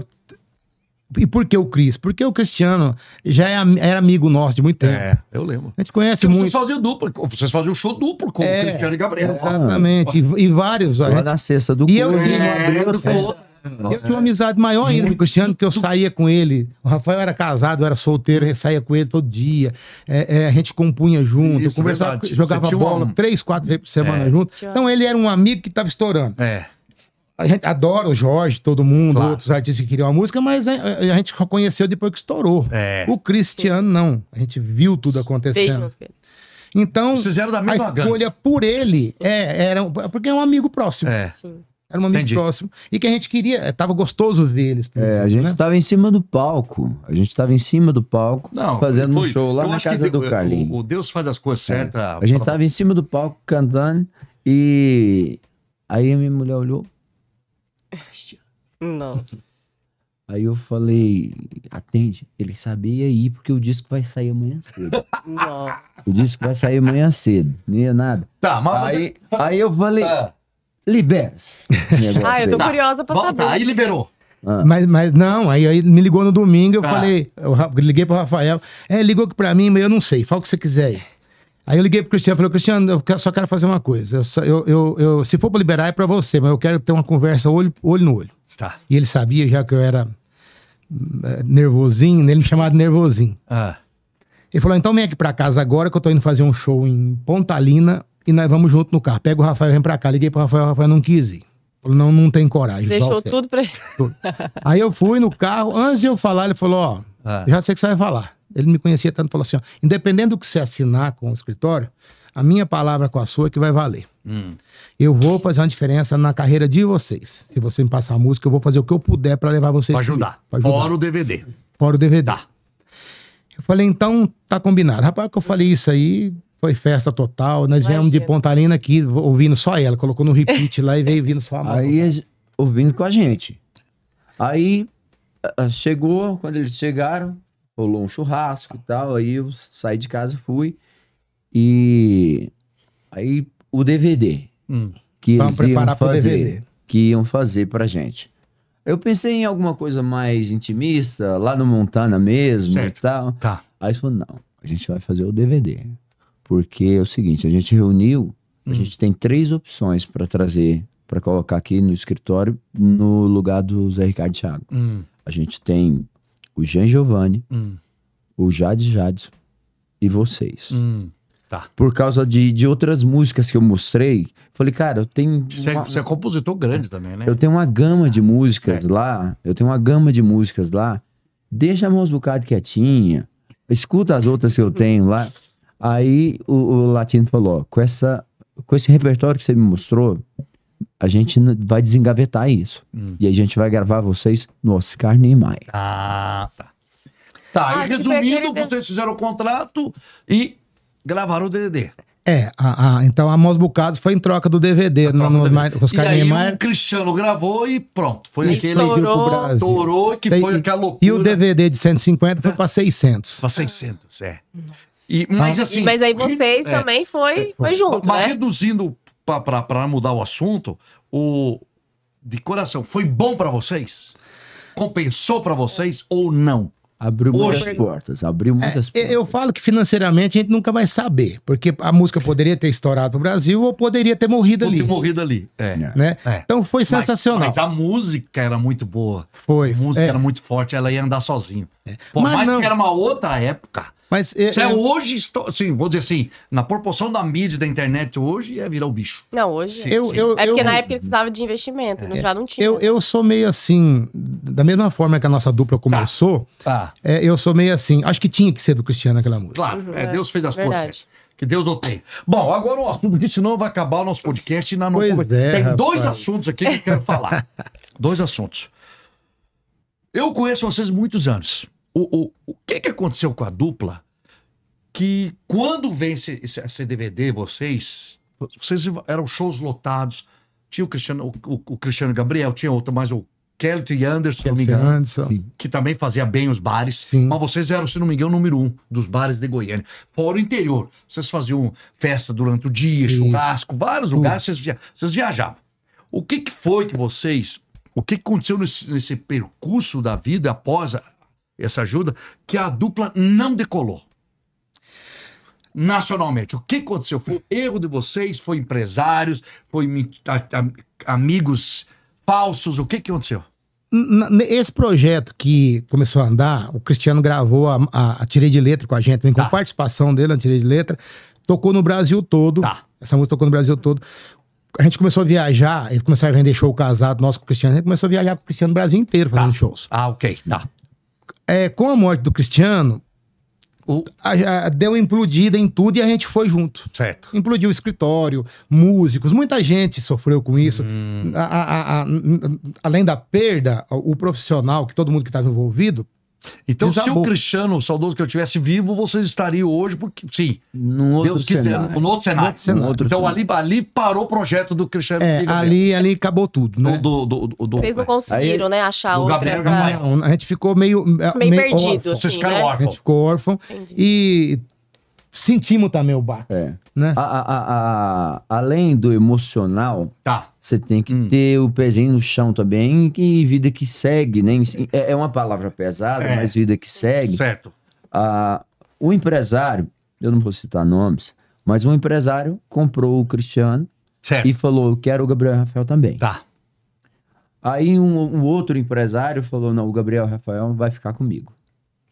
e por que o Cris? Porque o Cristiano já é, era amigo nosso de muito tempo. É, eu lembro. A gente conhece muito. Vocês faziam duplo, vocês faziam show duplo com é, o Cristiano e Gabriel. Exatamente. Ah, e, e, vários. Lá da sexta do e eu, é, é, eu, tinha uma amizade maior ainda com o Cristiano, porque eu saía com ele. O Rafael era casado, eu era solteiro, eu saía com ele todo dia. É, é, a gente compunha junto, Isso, conversava, verdade. jogava bola um... três, quatro vezes por semana é. junto. Então ele era um amigo que estava estourando. É a gente adora o Jorge, todo mundo, claro. outros artistas que queriam a música, mas a, gente só conheceu depois que estourou. É. O Cristiano, Sim. não. A gente viu tudo acontecendo. Então, a escolha gangue. por ele é, era, porque é um amigo próximo. É. Sim. Era um amigo Entendi. próximo. E que a gente queria, é, tava gostoso ver eles. É, exemplo, a gente né? tava em cima do palco. A gente tava em cima do palco, Não, fazendo foi, um show lá na casa do Carlinhos. O, o, Deus faz as coisas é. certas. É. A gente tava em cima do palco cantando e aí a minha mulher olhou, nossa. Aí eu falei, atende. Ele sabia ir porque o disco vai sair amanhã cedo. Nossa. O disco vai sair amanhã cedo. Nem é nada. Tá, mas. Aí, aí eu falei, ah. libera Ah, eu tô curiosa pra Volta, saber. Aí liberou. Ah. Mas, mas não, aí, aí me ligou no domingo, eu ah. falei, eu liguei pro Rafael. É, ligou pra mim, mas eu não sei, fala o que você quiser aí. Aí eu liguei pro Cristiano, falei, Cristiano, eu só quero fazer uma coisa. Eu, eu, eu, eu se for pra liberar é pra você, mas eu quero ter uma conversa olho, olho no olho. Tá. E ele sabia, já que eu era eh, nervosinho, né? ele me chamava de nervosinho. Ah. Ele falou: então vem aqui pra casa agora que eu tô indo fazer um show em Pontalina e nós vamos junto no carro. Pega o Rafael vem pra cá. Liguei pro Rafael, o Rafael não quis ir. Falou: não, não tem coragem. Deixou tudo pra ele. Aí eu fui no carro, antes de eu falar, ele falou: ó, ah. já sei que você vai falar. Ele me conhecia tanto, falou assim: ó, independente do que você assinar com o escritório, a minha palavra com a sua é que vai valer. Hum. Eu vou fazer uma diferença na carreira de vocês. Se você me passar a música, eu vou fazer o que eu puder para levar vocês. Pra ajudar. Pra ajudar. Fora o DVD. Fora o DVD. Tá. Eu falei, então tá combinado. Rapaz, que eu falei isso aí, foi festa total. Nós Imagina. viemos de Pontalina aqui ouvindo só ela. Colocou no repeat lá e veio vindo só a mão. Aí ouvindo com a gente. Aí chegou, quando eles chegaram, rolou um churrasco e tal. Aí eu saí de casa e fui. E aí o DVD. Hum. Que Vamos eles preparar para DVD. Que iam fazer pra gente. Eu pensei em alguma coisa mais intimista, lá no Montana mesmo certo. e tal. Tá. Aí você falou, não, a gente vai fazer o DVD. Porque é o seguinte, a gente reuniu, hum. a gente tem três opções para trazer, para colocar aqui no escritório, no lugar do Zé Ricardo Thiago. Hum. A gente tem o Jean Giovanni, hum. o Jade Jades e vocês. Hum. Tá. Por causa de, de outras músicas que eu mostrei. Falei, cara, eu tenho. Você, é uma... você é compositor grande também, né? Eu tenho uma gama de músicas é. lá. Eu tenho uma gama de músicas lá. Deixa a mãos bocado quietinha. Escuta as outras que eu tenho lá. Aí o, o Latino falou: com, essa, com esse repertório que você me mostrou, a gente vai desengavetar isso. Hum. E a gente vai gravar vocês no Oscar Niemeyer. Ah, tá. Ah, tá, ah, e resumindo, vocês fizeram o contrato e gravaram o DVD. É, a, a, então a Mãos Bocados foi em troca do DVD, troca no, no, com os O Cristiano gravou e pronto. Foi aquele estourou, estourou que foi aquela loucura. E o DVD de 150 foi para 600. Para 600, é. é. E, mas, então, assim, e, mas aí vocês é. também foi, é, foi, foi junto, mas, né? reduzindo para mudar o assunto, o de coração, foi bom para vocês? Compensou para vocês ou não? Abriu Hoje, muitas portas, abriu é, muitas é, portas. Eu falo que financeiramente a gente nunca vai saber, porque a música poderia ter estourado no Brasil ou poderia ter morrido ali. Ter morrido ali, é. é. Né? É. Então foi sensacional. Mas, a música era muito boa. Foi. A música é. era muito forte, ela ia andar sozinha. Por mas mais não... que era uma outra época, mas é, se é, é hoje, estou, vou dizer assim, na proporção da mídia da internet hoje é virar o bicho. Não, hoje. Sim, eu, é. sim. Eu, é porque eu, na época precisava de investimento, é. já não tinha. Eu, eu sou meio assim, da mesma forma que a nossa dupla tá, começou, tá. Tá. É, eu sou meio assim, acho que tinha que ser do Cristiano aquela música. Claro, uhum, é, é. Deus fez as coisas. Que Deus não tem. Bom, agora o assunto, porque senão vai acabar o nosso podcast e na noite. É, tem rapaz. dois assuntos aqui que eu quero falar. dois assuntos. Eu conheço vocês muitos anos o, o, o que, que aconteceu com a dupla que quando vem esse, esse, esse DVD, vocês, vocês eram shows lotados, tinha o Cristiano, o, o Cristiano Gabriel, tinha outro, mais o Kelly Anderson, se não me engano, Anderson. que também fazia bem os bares, Sim. mas vocês eram, se não me engano, número um dos bares de Goiânia. Fora o interior, vocês faziam festa durante o dia, Sim. churrasco, vários lugares, vocês, via, vocês viajavam. O que, que foi que vocês, o que, aconteceu nesse, nesse percurso da vida após essa ajuda, que a dupla não decolou. Nacionalmente, o que aconteceu? Foi erro de vocês, foi empresários, foi amigos falsos, o que, que aconteceu? Esse projeto que começou a andar, o Cristiano gravou a, a, a Tirei de Letra com a gente, com a tá. participação dele na Tirei de Letra, tocou no Brasil todo. Tá. Essa música tocou no Brasil todo. A gente começou a viajar, eles começaram a vender show casado nosso com o Cristiano, a gente começou a viajar com o Cristiano no Brasil inteiro fazendo tá. shows. Ah, ok, tá é, com a morte do Cristiano, o... A, a, deu implodida em tudo e a gente foi junto. Certo. Implodiu o escritório, músicos, muita gente sofreu com isso. Hum. A, além da perda, o profissional, que todo mundo que estava envolvido, então, Desabou. se o Cristiano, o saudoso que eu tivesse vivo, vocês estariam hoje, porque sim. No Deus quiser, cenário. no outro cenário. No outro cenário. No outro então, cenário. Ali, ali parou o projeto do Cristiano. É, ali, ali acabou tudo, né? Do, do, do, do Vocês não é. conseguiram, aí, né, achar o Gabriel pra... Não, a gente ficou meio... Meio, meio perdido, órfão. Vocês assim, ficaram né? órfãos. A gente ficou órfão. Entendi. E sentimos também o bar É. Né? A, a, a, além do emocional, tá. você tem que hum. ter o pezinho no chão também e vida que segue. Né? É, é uma palavra pesada, é. mas vida que segue. Certo. a o empresário, eu não vou citar nomes, mas um empresário comprou o Cristiano certo. e falou: Eu quero o Gabriel Rafael também. Tá. Aí um, um outro empresário falou: Não, o Gabriel Rafael vai ficar comigo.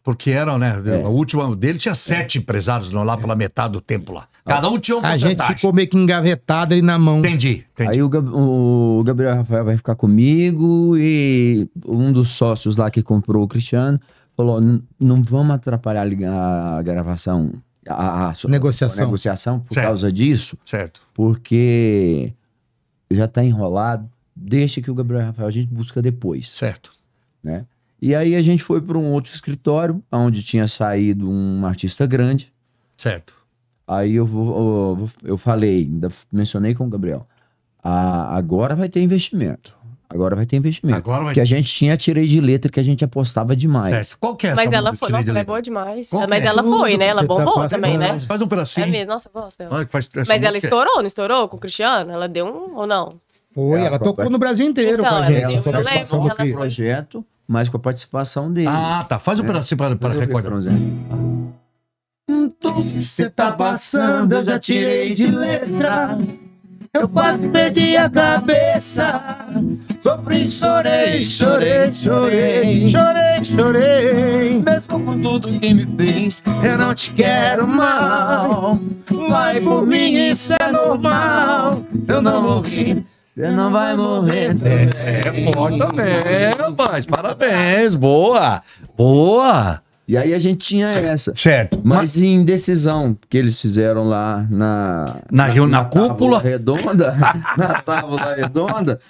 Porque eram, né? É. A última dele tinha sete é. empresários lá pela metade do tempo lá. Cada um tinha um A gente ficou meio que engavetado ali na mão. Entendi, entendi. Aí o, Gab o, Gabriel Rafael vai ficar comigo e um dos sócios lá que comprou o Cristiano falou: não vamos atrapalhar a gravação, a, a, a negociação, a negociação por certo. causa disso. Certo. Porque já está enrolado. Deixa que o Gabriel Rafael a gente busca depois. Certo. Né? E aí a gente foi para um outro escritório, onde tinha saído um artista grande. Certo. Aí eu, vou, eu falei, ainda mencionei com o Gabriel, ah, agora vai ter investimento. Agora vai ter investimento. Agora vai... Que a gente tinha tirei de letra que a gente apostava demais. Certo. Qual que é essa Mas ela foi, nossa, ela é boa demais. Qual Mas é? ela foi, né? Ela tá bombou tá também, né? Faz um pedacinho. É mesmo, nossa, eu Mas música. ela estourou, não estourou com o Cristiano? Ela deu um ou não? Foi, é, ela, ela tocou no Brasil inteiro então, com a então, gente. Ela deu, eu lembro, ela... projeto mas com a participação dele. Ah, tá. Faz o né? um pedacinho para, para recordar. Um que você tá passando, eu já tirei de letra. Eu quase perdi a cabeça. Sofri, chorei, chorei, chorei, chorei, chorei. Mesmo com tudo que me fez, eu não te quero mal. Vai por mim, isso é normal. Eu não morri, você não, vai morrer. É, é, forte também, rapaz. Parabéns. Boa. Boa. E aí a gente tinha é, essa. Certo. Mas, mas... em decisão que eles fizeram lá na. Na, na, na cúpula? redonda. na tábua redonda.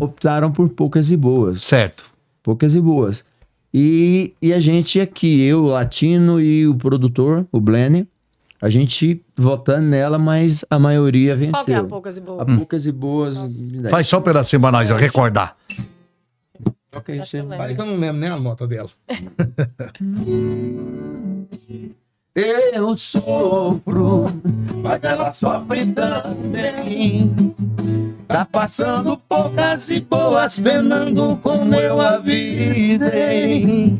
optaram por poucas e boas. Certo. Poucas e boas. E, e a gente aqui, eu, o Latino e o produtor, o Blenner, a gente votando nela, mas a maioria venceu. Qual que é a poucas e boas? A poucas e boas. Faz só pela semanais, eu recordar. Ok, você é vai que eu não lembro nem a nota dela. eu sopro, mas ela sofre também. Tá passando poucas e boas, penando como eu avisei.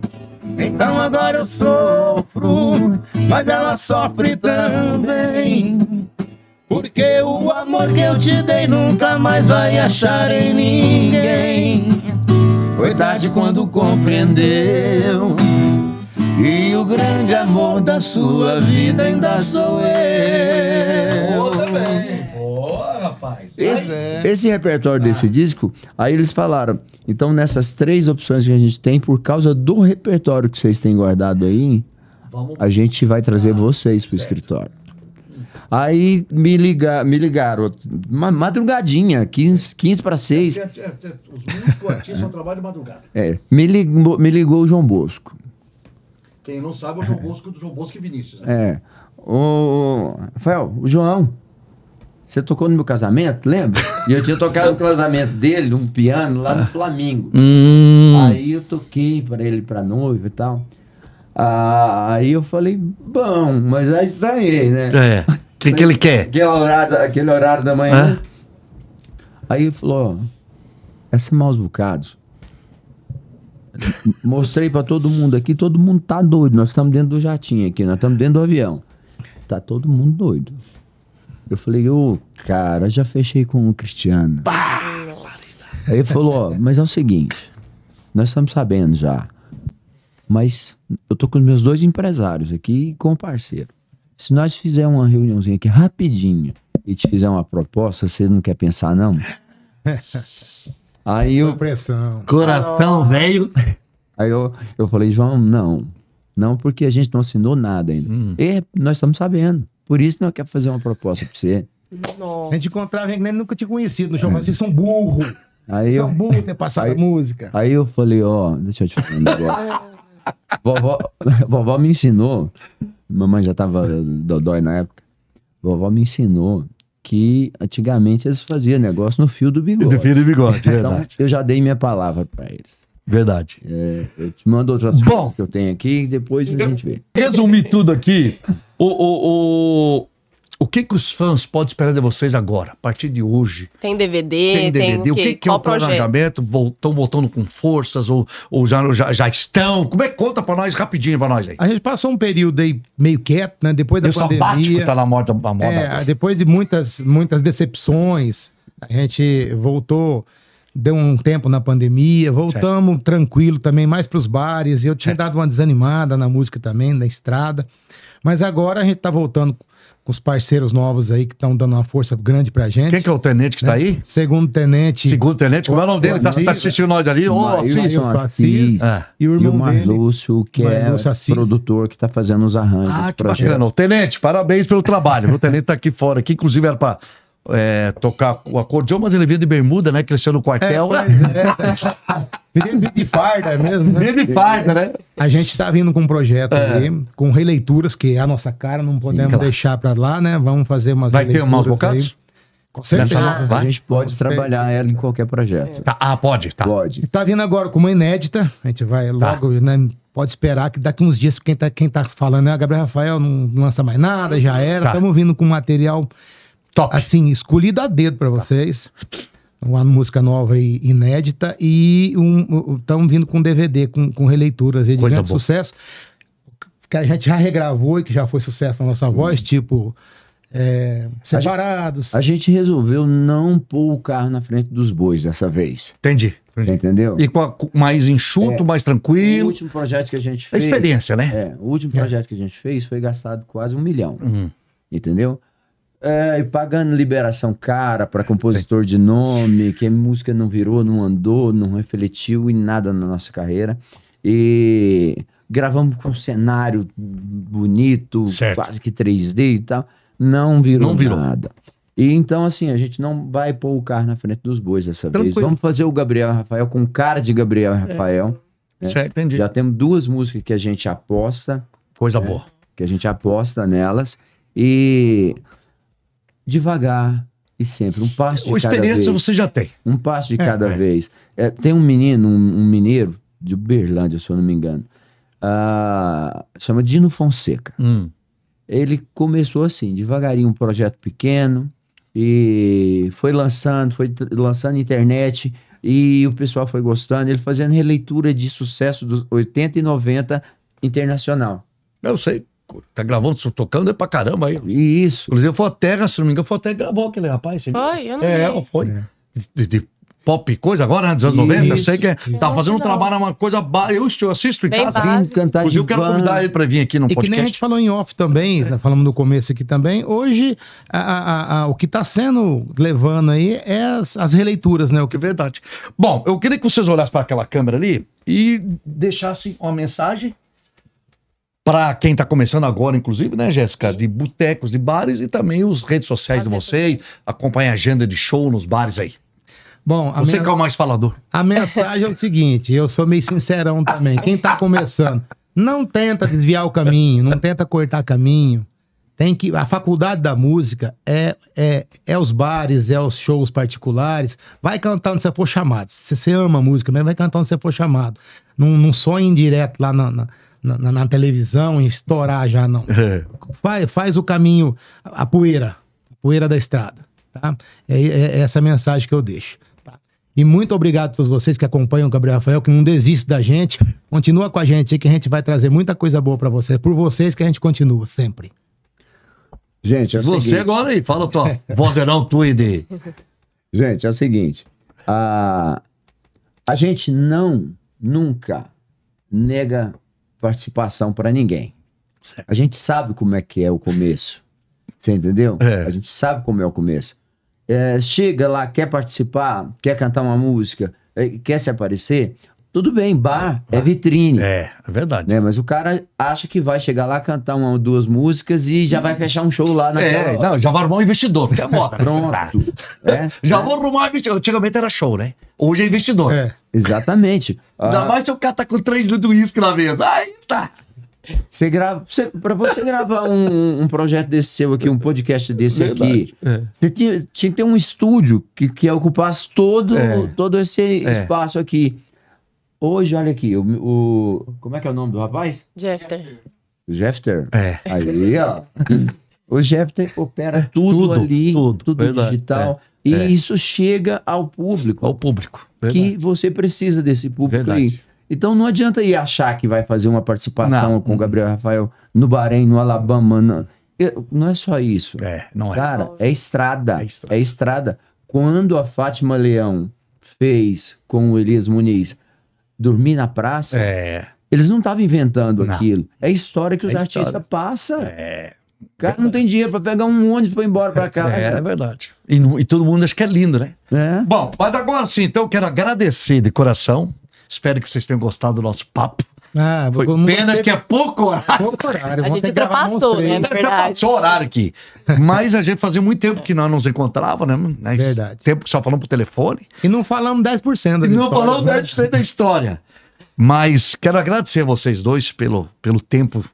Então agora eu sofro, mas ela sofre também. Porque o amor que eu te dei nunca mais vai achar em ninguém. Foi tarde quando compreendeu. E o grande amor da sua vida ainda sou eu. Oh, rapaz. Esse, é. esse repertório ah. desse disco, aí eles falaram. Então, nessas três opções que a gente tem, por causa do repertório que vocês têm guardado aí, Vamos... a gente vai trazer ah, vocês pro certo. escritório. Aí me, liga, me ligaram, madrugadinha, 15, 15 para 6. É, é, é, é, os músicos só trabalham de madrugada. É, me ligou, me ligou o João Bosco. Quem não sabe é o João Bosco do João Bosco e Vinícius. Né? É. O, Rafael, o João, você tocou no meu casamento, lembra? E eu tinha tocado no casamento dele, um piano, lá no ah. Flamengo. Hum. Aí eu toquei para ele, para noiva e tal. Ah, aí eu falei, bom, mas aí é estranhei, né? É. O que, que ele quer? Aquele horário, aquele horário da manhã. Ah. Aí ele falou: essa é maus bocados. Mostrei para todo mundo aqui, todo mundo tá doido. Nós estamos dentro do jatinho aqui, nós estamos dentro do avião. Tá todo mundo doido. Eu falei, ô, oh, cara, já fechei com o Cristiano. Bah! Aí ele falou, ó, oh, mas é o seguinte, nós estamos sabendo já, mas eu tô com os meus dois empresários aqui e com o parceiro. Se nós fizer uma reuniãozinha aqui rapidinho e te fizer uma proposta, você não quer pensar, não? Aí o Pressão. Coração oh. velho. Aí eu, eu falei, João, não. Não, porque a gente não assinou nada ainda. Hum. E nós estamos sabendo. Por isso não quer fazer uma proposta para você. Nossa. A gente encontrava gente nunca tinha conhecido no show, mas vocês são burro. Aí são eu, burro ter passado aí, a música. Aí eu falei, ó, oh, deixa eu te falar um negócio. vovó, vovó me ensinou, mamãe já tava dodói na época, vovó me ensinou que antigamente eles faziam negócio no fio do bigode. Do fio do bigode, então, verdade. Eu já dei minha palavra para eles. Verdade. É, eu te mando outras Bom, que eu tenho aqui e depois a gente vê. Resumir tudo aqui, o, o, o, o que, que os fãs podem esperar de vocês agora, a partir de hoje? Tem DVD, tem DVD. Tem o que, que, que é o planejamento? Estão voltando com forças ou, ou já, já, já, estão? Como é que conta pra nós rapidinho pra nós aí? A gente passou um período aí meio quieto, né? Depois da Eu pandemia. tá na moda. Na moda é, depois de muitas, muitas decepções, a gente voltou deu um tempo na pandemia, voltamos certo. tranquilo também, mais para os bares. Eu tinha certo. dado uma desanimada na música também, na estrada. Mas agora a gente está voltando com os parceiros novos aí que estão dando uma força grande pra gente. Quem que é o tenente que tá né? tá aí? Segundo tenente. Segundo tenente, qual é o nome dele? Tá, tá assistindo nós ali? Ô, Assis. Assis. Ah. E o irmão e o Marlúcio, que é o produtor que tá fazendo os arranjos. Ah, que bacana. O tenente, parabéns pelo trabalho. O tenente tá aqui fora, que inclusive era pra é, tocar o acordeão, mas ele vinha de bermuda, né? Cresceu no quartel. É, é, é, de farda é mesmo, né? Vinha de farda, né? A gente está vindo com um projeto é. ali, com releituras, que é a nossa cara, não podemos Sim, claro. deixar para lá, né? Vamos fazer umas Vai ter maus bocados? Com certeza. ah, a gente pode trabalhar ela em qualquer projeto. Tá, ah, pode, tá. Pode. Tá vindo agora com uma inédita, a gente vai tá. logo, tá. né? Pode esperar que daqui uns dias quem tá, quem tá falando né, a Gabriel Rafael, não lança mais nada, já era. Estamos tá. vindo com material Top. Assim, escolhido a dedo para vocês. Uma música nova e inédita. E estão um, vindo com DVD, com, com releituras aí de grande sucesso. Que a gente já regravou e que já foi sucesso na nossa voz, tipo. É, separados. A gente, a gente resolveu não pôr o carro na frente dos bois dessa vez. Entendi. Você entendeu? E a, mais enxuto, é, mais tranquilo. O último projeto que a gente fez. A experiência, né? É, o último é. projeto é. que a gente fez foi gastado quase um milhão. Uhum. Entendeu? É, pagando liberação cara para compositor de nome, que a música não virou, não andou, não refletiu em nada na nossa carreira. E gravamos com um cenário bonito, certo. quase que 3D e tal. Não virou, não virou, nada. E então, assim, a gente não vai pôr o carro na frente dos bois dessa Tranquilo. vez. Vamos fazer o Gabriel Rafael com cara de Gabriel é. Rafael. É. Né? Certo, entendi. Já temos duas músicas que a gente aposta. Coisa né? boa. Que a gente aposta nelas. E devagar e sempre. Um passo de o cada experiência vez. você já tem. Um passo de é, cada é. vez. É, tem um menino, um, um, mineiro de Uberlândia, se eu não me engano, uh, chama Dino Fonseca. Hum. Ele começou assim, devagarinho, um projeto pequeno e foi lançando, foi lançando internet e o pessoal foi gostando. Ele fazendo releitura de sucesso dos 80 e 90 internacional. Eu sei. Tá gravando, tocando é pra caramba aí. Isso. Inclusive, foi até, se não me engano, foi até gravou aquele rapaz. Foi, eu não É, vi. foi. É. De, de, pop coisa agora, né, dos anos Isso. 90, sei que é, tá fazendo um trabalho, uma coisa, ba... eu, eu assisto em Bem casa. Vim cantar tá Inclusive, eu quero van. convidar ele para vir aqui no podcast. E que nem a gente falou em off também, é. Né, falamos no começo aqui também, hoje a, a, a, o que tá sendo levando aí é as, as releituras, né? O que... É verdade. Bom, eu queria que vocês olhassem para aquela câmera ali e deixassem uma mensagem para quem está começando agora, inclusive, né, Jéssica? De botecos, de bares e também as redes sociais de vocês. acompanhe a agenda de show nos bares aí. Bom, a, Você que é o mais falador. a mensagem é o seguinte: eu sou meio sincerão também. Quem tá começando, não tenta desviar o caminho, não tenta cortar caminho. Tem que. A faculdade da música é, é, é os bares, é os shows particulares. Vai cantar onde você for chamado. Se você ama a música mesmo, vai cantar onde você for chamado. Não, não sonhe em direto lá na, na- na, na, televisão e estourar já, não. É. Faz, faz o caminho, a, poeira, a poeira da estrada. Tá? É, é, é essa mensagem que eu deixo. Tá? E muito obrigado a todos vocês que acompanham o Gabriel Rafael, que não desiste da gente. Continua com a gente que a gente vai trazer muita coisa boa para vocês. Por vocês que a gente continua sempre. Gente, é Você seguinte... agora aí, fala tua vozeirão tua de... Gente, é o seguinte. A, a gente não, nunca nega participação para ninguém. Certo. A gente sabe como é que é o começo. Você entendeu? É. A gente sabe como é o começo. É, chega lá, quer participar, quer cantar uma música, é, quer se aparecer, tudo bem, bar ah, é vitrine. É, é verdade. Né? Mas o cara acha que vai chegar lá, cantar uma ou duas músicas e já vai fechar um show lá na É, não, já vai arrumar um investidor, porque é moda. Pronto. é, já é. vou arrumar um investidor. Antigamente era show, né? Hoje é investidor. É. Exatamente. Ainda ah, mais se o cara tá com três litros de uísque na mesa. Aí tá. Você grava. Você, pra você gravar um, um, projeto desse seu aqui, um podcast desse Verdade, aqui, é. você tinha, tinha, que ter um estúdio que, que ocupasse todo, é. todo esse é. espaço aqui. Hoje, olha aqui, o, o, Como é que é o nome do rapaz? Jefter. Jefter? É. Aí, ó. O Jefter opera é, tudo, tudo ali, tudo, tudo digital. É, e é. isso chega ao público. Ao público. Verdade. Que você precisa desse público verdade. aí. Então não adianta ir achar que vai fazer uma participação não. com o Gabriel Rafael no Bahrein, no Alabama. Não, não é só isso. É, não é. Cara, é estrada. É estrada. É estrada. Quando a Fátima Leão fez com o Elias Muniz dormir na praça. É. Eles não estavam inventando não. aquilo. É história que os é artistas passam. É. O cara não tem dinheiro para pegar um ônibus para ir embora para é, casa. É, é, verdade. E, e, todo mundo acha que é lindo, né? É. Bom, mas agora sim, então eu quero agradecer de coração. Espero que vocês tenham gostado do nosso papo. Ah, Foi pena teve... que é pouco horário. Pouco horário. A gente ultrapassou, né? Ultrapassou é, o horário aqui. Mas a gente fazia muito tempo que nós nos encontrava, né? Verdade. Tempo que só falamos por telefone. E não falamos 10% da E não falamos 10% né? da história. Mas quero agradecer a vocês dois pelo, pelo tempo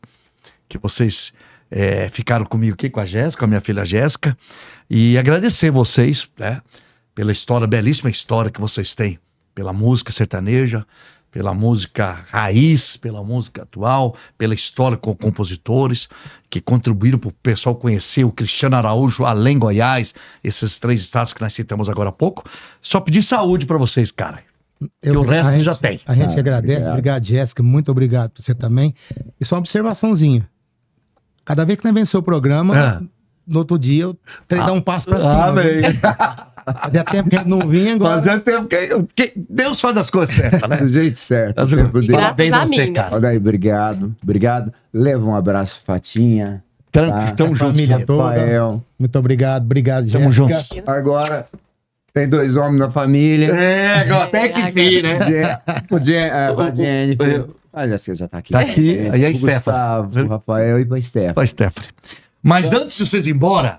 que vocês é, ficaram comigo aqui, com a Jéssica, com a minha filha Jéssica. E agradecer vocês, né? Pela história, belíssima história que vocês têm. Pela música sertaneja, pela música raiz, pela música atual, pela história com compositores que contribuíram para o pessoal conhecer o Cristiano Araújo além Goiás, esses três estados que nós citamos agora há pouco. Só pedir saúde para vocês, cara. Eu, e o resto gente, já tem. A gente ah, agradece. Obrigado, obrigado Jéssica. Muito obrigado por você também. E só uma observaçãozinha. Cada vez que nós vem seu programa, ah. no outro dia eu terei ah. dar um passo para ah, cima. Amém. Fazia tempo que ele não vinha agora. Fazia tempo que... Deus faz as coisas certas, né? Do jeito certo. Parabéns a você, né? cara. Olha aí, obrigado. Obrigado. Leva um abraço, Fatinha. Tá? Tamo é junto. Família toda. Rafael. Muito obrigado. Obrigado, gente. Tamo junto. Agora... Tem dois homens na família. É, agora que vi, né? O Jennifer. A Jéssica já tá aqui. Tá aqui. É, e a é Stephanie. O Rafael e a Stephanie. A Stephanie. Mas antes de vocês ir embora,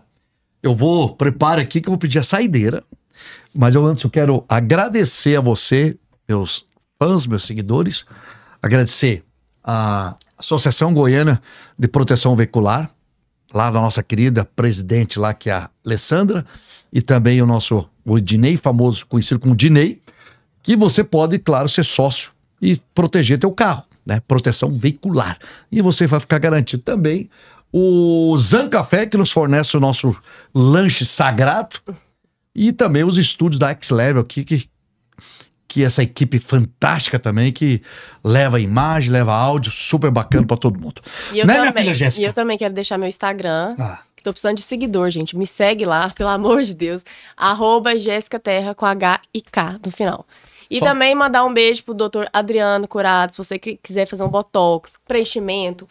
eu vou preparar aqui que eu vou pedir a saideira. Mas eu antes eu quero agradecer a você, meus fãs, meus seguidores, agradecer a Associação Goiana de Proteção Veicular, lá da nossa querida presidente lá, que é a Alessandra, e também o nosso o Dinei, famoso, conhecido como Dinei, que você pode, claro, ser sócio e proteger teu carro, né? Proteção veicular. E você vai ficar garantido também o Zan Café, que nos fornece o nosso lanche sagrado, e também os estúdios da X-Level aqui, que, que essa equipe fantástica também, que leva imagem, leva áudio, super bacana para todo mundo. E eu, né, também, minha filha e eu também quero deixar meu Instagram, ah. que tô precisando de seguidor, gente. Me segue lá, pelo amor de Deus. Arroba Jéssica Terra com H e K no final. E Só. também mandar um beijo pro doutor Adriano Curado, se você quiser fazer um botox, preenchimento,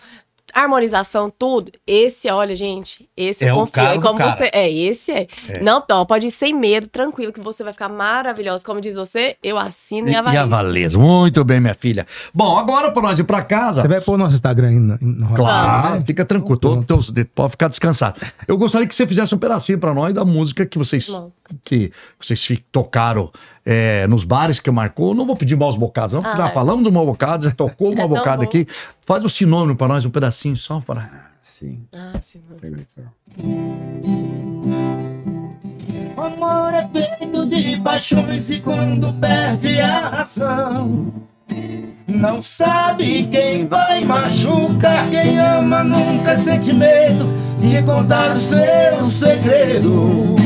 harmonização, tudo. Esse, olha, gente, esse é eu confio. O é como você. É, esse é. é. Não, então, pode ir sem medo, tranquilo, que você vai ficar maravilhoso. Como diz você, eu assino e avalizo. E avalizo. Muito bem, minha filha. Bom, agora pra nós ir pra casa. Você vai pôr o nosso Instagram aí no, na Claro, né? fica tranquilo. Todo, pode ficar descansado. Eu gostaria que você fizesse um pedacinho pra nós da música que vocês Bom que vocês tocaram é, nos bares que marcou. Não vou pedir maus bocados, não, porque ah, já é. falamos do mau bocado, já tocou o mau é bocado aqui. Faz o sinônimo para nós, um pedacinho só para. Ah, sim. Ah, sinônimo. Tá. Amor é feito de paixões e quando perde a razão. Não sabe quem vai machucar, quem ama nunca sente medo de contar o seu segredo.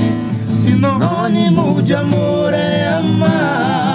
Sinônimo de amor é amar.